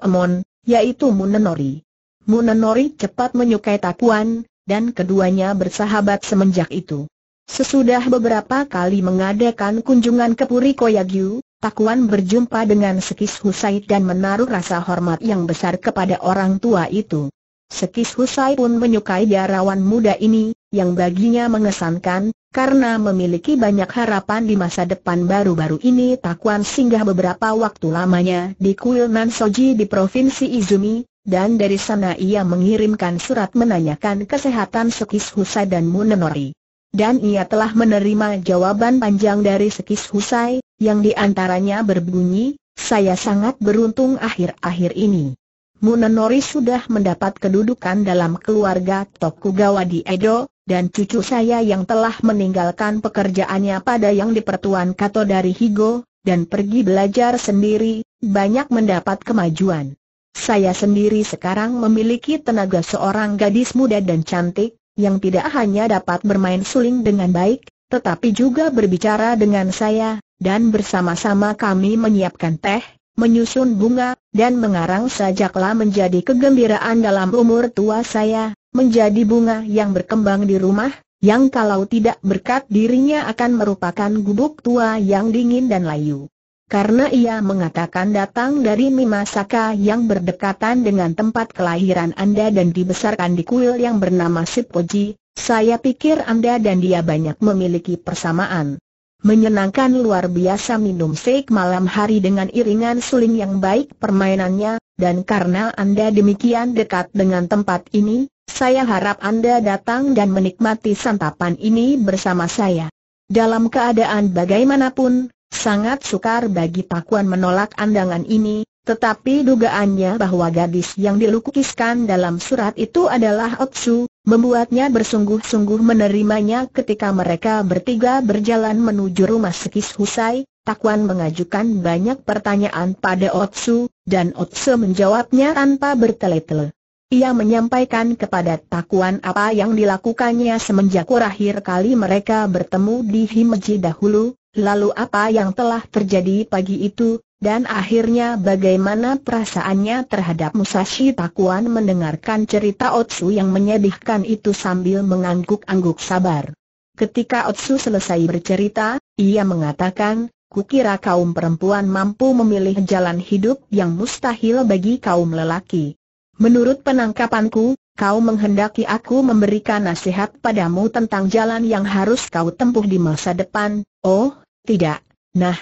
Amon, yaitu Munenori. Munenori cepat menyukai Takuan, dan keduanya bersahabat semenjak itu. Sesudah beberapa kali mengadakan kunjungan ke Puri Koyagyu, Takuan berjumpa dengan Sekis Husaid dan menaruh rasa hormat yang besar kepada orang tua itu. Sekis Husai pun menyukai biarawan muda ini, yang baginya mengesankan, karena memiliki banyak harapan di masa depan baru-baru ini Takuan singgah beberapa waktu lamanya di kuil Nansoji di Provinsi Izumi, dan dari sana ia mengirimkan surat menanyakan kesehatan Sekis Husai dan Munenori. Dan ia telah menerima jawaban panjang dari Sekis Husai, yang diantaranya berbunyi, saya sangat beruntung akhir-akhir ini. Munenori sudah mendapat kedudukan dalam keluarga Tokugawa di Edo, dan cucu saya yang telah meninggalkan pekerjaannya pada yang dipertuan Kato dari Higo, dan pergi belajar sendiri, banyak mendapat kemajuan. Saya sendiri sekarang memiliki tenaga seorang gadis muda dan cantik, yang tidak hanya dapat bermain suling dengan baik, tetapi juga berbicara dengan saya, dan bersama-sama kami menyiapkan teh, menyusun bunga, dan mengarang sajaklah menjadi kegembiraan dalam umur tua saya, menjadi bunga yang berkembang di rumah, yang kalau tidak berkat dirinya akan merupakan gubuk tua yang dingin dan layu. Karena ia mengatakan datang dari Mimasaka yang berdekatan dengan tempat kelahiran Anda dan dibesarkan di kuil yang bernama Sipoji, saya pikir Anda dan dia banyak memiliki persamaan. Menyenangkan luar biasa minum seik malam hari dengan iringan suling yang baik permainannya, dan karena Anda demikian dekat dengan tempat ini, saya harap Anda datang dan menikmati santapan ini bersama saya. Dalam keadaan bagaimanapun, sangat sukar bagi Pakuan menolak andangan ini, tetapi dugaannya bahwa gadis yang dilukiskan dalam surat itu adalah Otsu, membuatnya bersungguh-sungguh menerimanya ketika mereka bertiga berjalan menuju rumah Sekis Husai, Takuan mengajukan banyak pertanyaan pada Otsu, dan Otsu menjawabnya tanpa bertele-tele. Ia menyampaikan kepada Takuan apa yang dilakukannya semenjak terakhir kali mereka bertemu di Himeji dahulu, lalu apa yang telah terjadi pagi itu, dan akhirnya bagaimana perasaannya terhadap Musashi Takuan mendengarkan cerita Otsu yang menyedihkan itu sambil mengangguk-angguk sabar. Ketika Otsu selesai bercerita, ia mengatakan, Kukira kaum perempuan mampu memilih jalan hidup yang mustahil bagi kaum lelaki. Menurut penangkapanku, kau menghendaki aku memberikan nasihat padamu tentang jalan yang harus kau tempuh di masa depan, oh, tidak. Nah,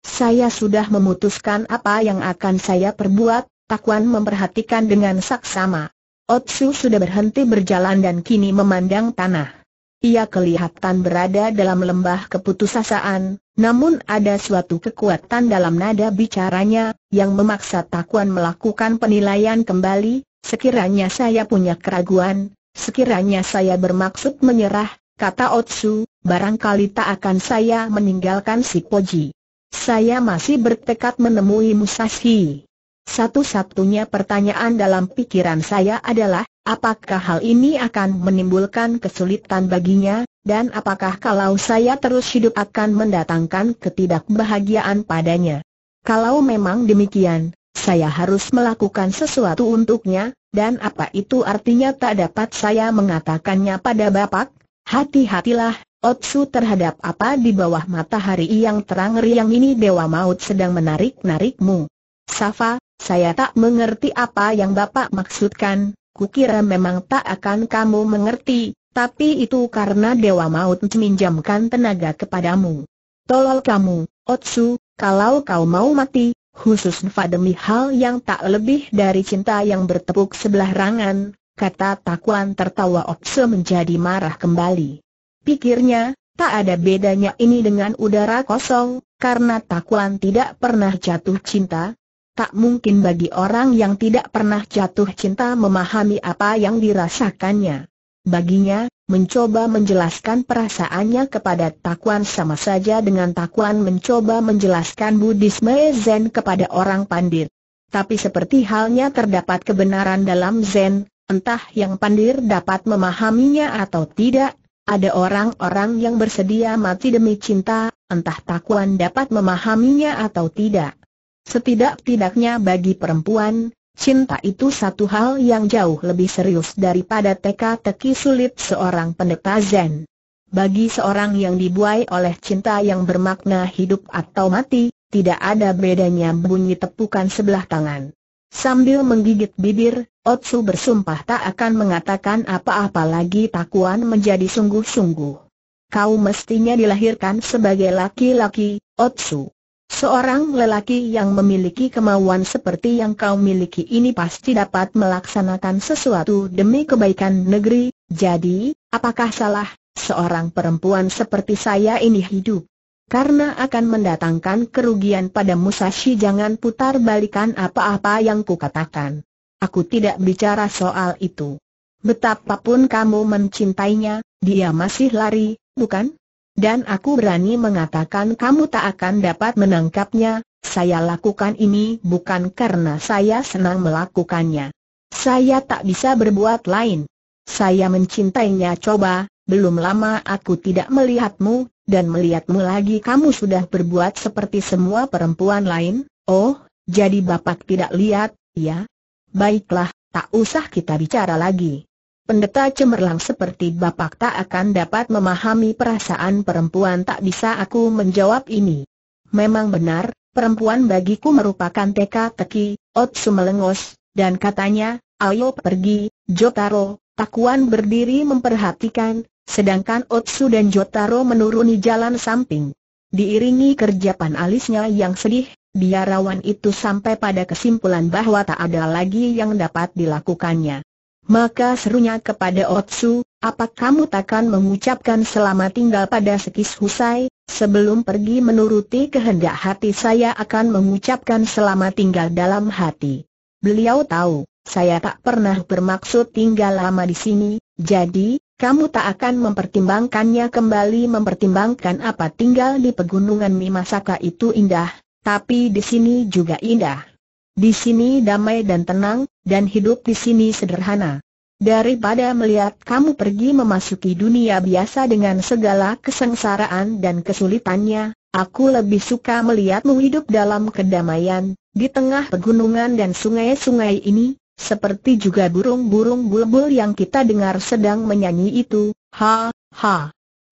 saya sudah memutuskan apa yang akan saya perbuat, Takuan memperhatikan dengan saksama. Otsu sudah berhenti berjalan dan kini memandang tanah. Ia kelihatan berada dalam lembah keputusasaan, namun ada suatu kekuatan dalam nada bicaranya, yang memaksa Takuan melakukan penilaian kembali, sekiranya saya punya keraguan, sekiranya saya bermaksud menyerah, kata Otsu, barangkali tak akan saya meninggalkan si Poji. Saya masih bertekad menemui Musashi. Satu-satunya pertanyaan dalam pikiran saya adalah, apakah hal ini akan menimbulkan kesulitan baginya, dan apakah kalau saya terus hidup akan mendatangkan ketidakbahagiaan padanya. Kalau memang demikian, saya harus melakukan sesuatu untuknya, dan apa itu artinya tak dapat saya mengatakannya pada Bapak? Hati-hatilah, Otsu terhadap apa di bawah matahari yang terang riang ini Dewa Maut sedang menarik-narikmu. Safa, saya tak mengerti apa yang Bapak maksudkan, kukira memang tak akan kamu mengerti, tapi itu karena Dewa Maut meminjamkan tenaga kepadamu. Tolol kamu, Otsu, kalau kau mau mati, khusus demi hal yang tak lebih dari cinta yang bertepuk sebelah rangan, kata Takuan tertawa Otsu menjadi marah kembali. Pikirnya, tak ada bedanya ini dengan udara kosong, karena Takuan tidak pernah jatuh cinta. Tak mungkin bagi orang yang tidak pernah jatuh cinta memahami apa yang dirasakannya. Baginya, mencoba menjelaskan perasaannya kepada Takuan sama saja dengan Takuan mencoba menjelaskan Buddhisme Zen kepada orang pandir. Tapi seperti halnya terdapat kebenaran dalam Zen, entah yang pandir dapat memahaminya atau tidak, ada orang-orang yang bersedia mati demi cinta, entah Takuan dapat memahaminya atau tidak. Setidak-tidaknya bagi perempuan, cinta itu satu hal yang jauh lebih serius daripada teka-teki sulit seorang pendeta Zen. Bagi seorang yang dibuai oleh cinta yang bermakna hidup atau mati, tidak ada bedanya bunyi tepukan sebelah tangan. Sambil menggigit bibir, Otsu bersumpah tak akan mengatakan apa-apa lagi takuan menjadi sungguh-sungguh. Kau mestinya dilahirkan sebagai laki-laki, Otsu. Seorang lelaki yang memiliki kemauan seperti yang kau miliki ini pasti dapat melaksanakan sesuatu demi kebaikan negeri, jadi, apakah salah, seorang perempuan seperti saya ini hidup? Karena akan mendatangkan kerugian pada Musashi jangan putar balikan apa-apa yang kukatakan. Aku tidak bicara soal itu. Betapapun kamu mencintainya, dia masih lari, bukan? Dan aku berani mengatakan kamu tak akan dapat menangkapnya, saya lakukan ini bukan karena saya senang melakukannya. Saya tak bisa berbuat lain. Saya mencintainya coba, belum lama aku tidak melihatmu, dan melihatmu lagi kamu sudah berbuat seperti semua perempuan lain, oh, jadi bapak tidak lihat, ya? Baiklah, tak usah kita bicara lagi. Pendeta cemerlang seperti bapak tak akan dapat memahami perasaan perempuan tak bisa aku menjawab ini. Memang benar, perempuan bagiku merupakan teka-teki, Otsu melengos, dan katanya, ayo pergi, Jotaro, Takuan berdiri memperhatikan, sedangkan Otsu dan Jotaro menuruni jalan samping. Diiringi kerjapan alisnya yang sedih, biarawan itu sampai pada kesimpulan bahwa tak ada lagi yang dapat dilakukannya. Maka serunya kepada Otsu, apa kamu takkan mengucapkan selamat tinggal pada Sekis Husai, sebelum pergi menuruti kehendak hati saya akan mengucapkan selamat tinggal dalam hati. Beliau tahu, saya tak pernah bermaksud tinggal lama di sini, jadi, kamu tak akan mempertimbangkannya kembali mempertimbangkan apa tinggal di pegunungan Mimasaka itu indah, tapi di sini juga indah. Di sini damai dan tenang, dan hidup di sini sederhana. Daripada melihat kamu pergi memasuki dunia biasa dengan segala kesengsaraan dan kesulitannya, aku lebih suka melihatmu hidup dalam kedamaian, di tengah pegunungan dan sungai-sungai ini, seperti juga burung-burung bulbul yang kita dengar sedang menyanyi itu, ha, ha.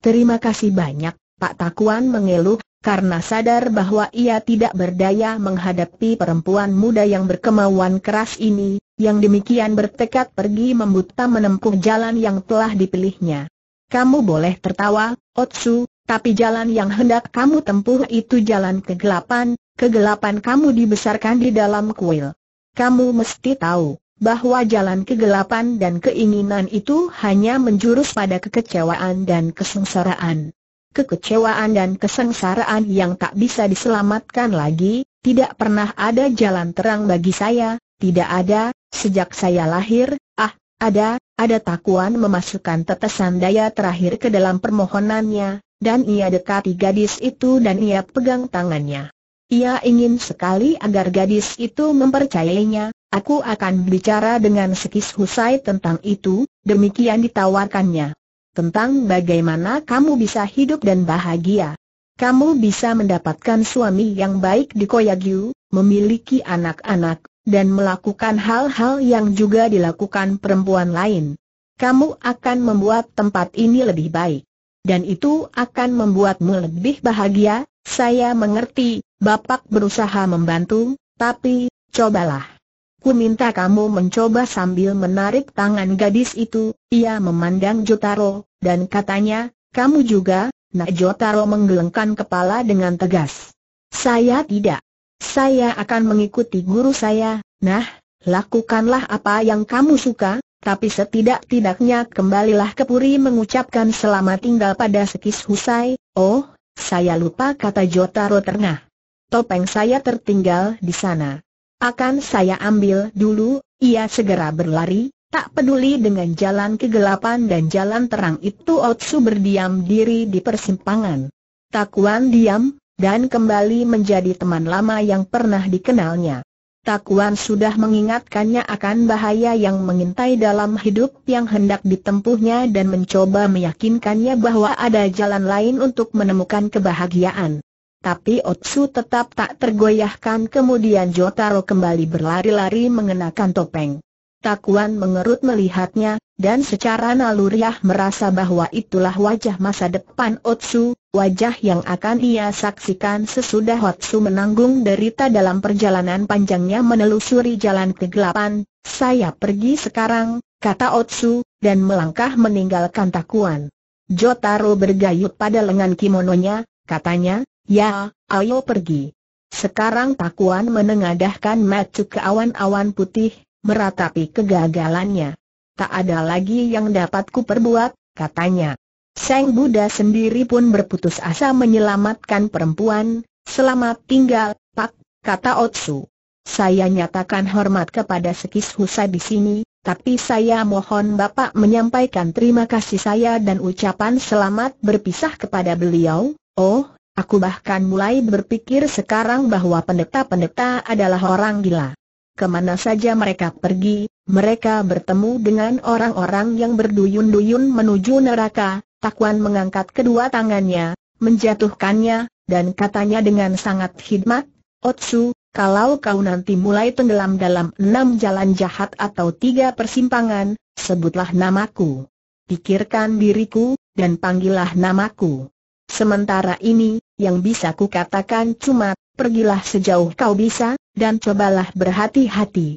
Terima kasih banyak, Pak Takuan mengeluh, karena sadar bahwa ia tidak berdaya menghadapi perempuan muda yang berkemauan keras ini, yang demikian bertekad pergi membuta menempuh jalan yang telah dipilihnya. Kamu boleh tertawa, Otsu, tapi jalan yang hendak kamu tempuh itu jalan kegelapan, kegelapan kamu dibesarkan di dalam kuil kamu mesti tahu bahwa jalan kegelapan dan keinginan itu hanya menjurus pada kekecewaan dan kesengsaraan. Kekecewaan dan kesengsaraan yang tak bisa diselamatkan lagi, tidak pernah ada jalan terang bagi saya, tidak ada, sejak saya lahir, ah, ada, ada takuan memasukkan tetesan daya terakhir ke dalam permohonannya, dan ia dekati gadis itu dan ia pegang tangannya. Ia ingin sekali agar gadis itu mempercayainya, aku akan bicara dengan Sekis Husai tentang itu, demikian ditawarkannya. Tentang bagaimana kamu bisa hidup dan bahagia. Kamu bisa mendapatkan suami yang baik di Koyagyu, memiliki anak-anak, dan melakukan hal-hal yang juga dilakukan perempuan lain. Kamu akan membuat tempat ini lebih baik. Dan itu akan membuatmu lebih bahagia, saya mengerti, Bapak berusaha membantu, tapi, cobalah. Ku minta kamu mencoba sambil menarik tangan gadis itu, ia memandang Jotaro, dan katanya, kamu juga, nak Jotaro menggelengkan kepala dengan tegas. Saya tidak. Saya akan mengikuti guru saya, nah, lakukanlah apa yang kamu suka, tapi setidak-tidaknya kembalilah ke Puri mengucapkan selamat tinggal pada Sekis Husai, oh, saya lupa kata Jotaro ternah topeng saya tertinggal di sana. Akan saya ambil dulu, ia segera berlari, tak peduli dengan jalan kegelapan dan jalan terang itu Otsu berdiam diri di persimpangan. Takuan diam, dan kembali menjadi teman lama yang pernah dikenalnya. Takuan sudah mengingatkannya akan bahaya yang mengintai dalam hidup yang hendak ditempuhnya dan mencoba meyakinkannya bahwa ada jalan lain untuk menemukan kebahagiaan. Tapi Otsu tetap tak tergoyahkan kemudian Jotaro kembali berlari-lari mengenakan topeng. Takuan mengerut melihatnya, dan secara naluriah merasa bahwa itulah wajah masa depan Otsu, wajah yang akan ia saksikan sesudah Otsu menanggung derita dalam perjalanan panjangnya menelusuri jalan kegelapan. Saya pergi sekarang, kata Otsu, dan melangkah meninggalkan Takuan. Jotaro bergayut pada lengan kimononya, katanya, Ya, ayo pergi. Sekarang Pakuan menengadahkan mata ke awan-awan putih, meratapi kegagalannya. Tak ada lagi yang dapat kuperbuat, katanya. Sang Buddha sendiri pun berputus asa menyelamatkan perempuan, selamat tinggal, Pak, kata Otsu. Saya nyatakan hormat kepada Sekis Husa di sini, tapi saya mohon Bapak menyampaikan terima kasih saya dan ucapan selamat berpisah kepada beliau. Oh, Aku bahkan mulai berpikir sekarang bahwa pendeta-pendeta adalah orang gila. Kemana saja mereka pergi, mereka bertemu dengan orang-orang yang berduyun-duyun menuju neraka, Takuan mengangkat kedua tangannya, menjatuhkannya, dan katanya dengan sangat khidmat, Otsu, kalau kau nanti mulai tenggelam dalam enam jalan jahat atau tiga persimpangan, sebutlah namaku. Pikirkan diriku, dan panggillah namaku. Sementara ini, yang bisa kukatakan cuma, pergilah sejauh kau bisa, dan cobalah berhati-hati.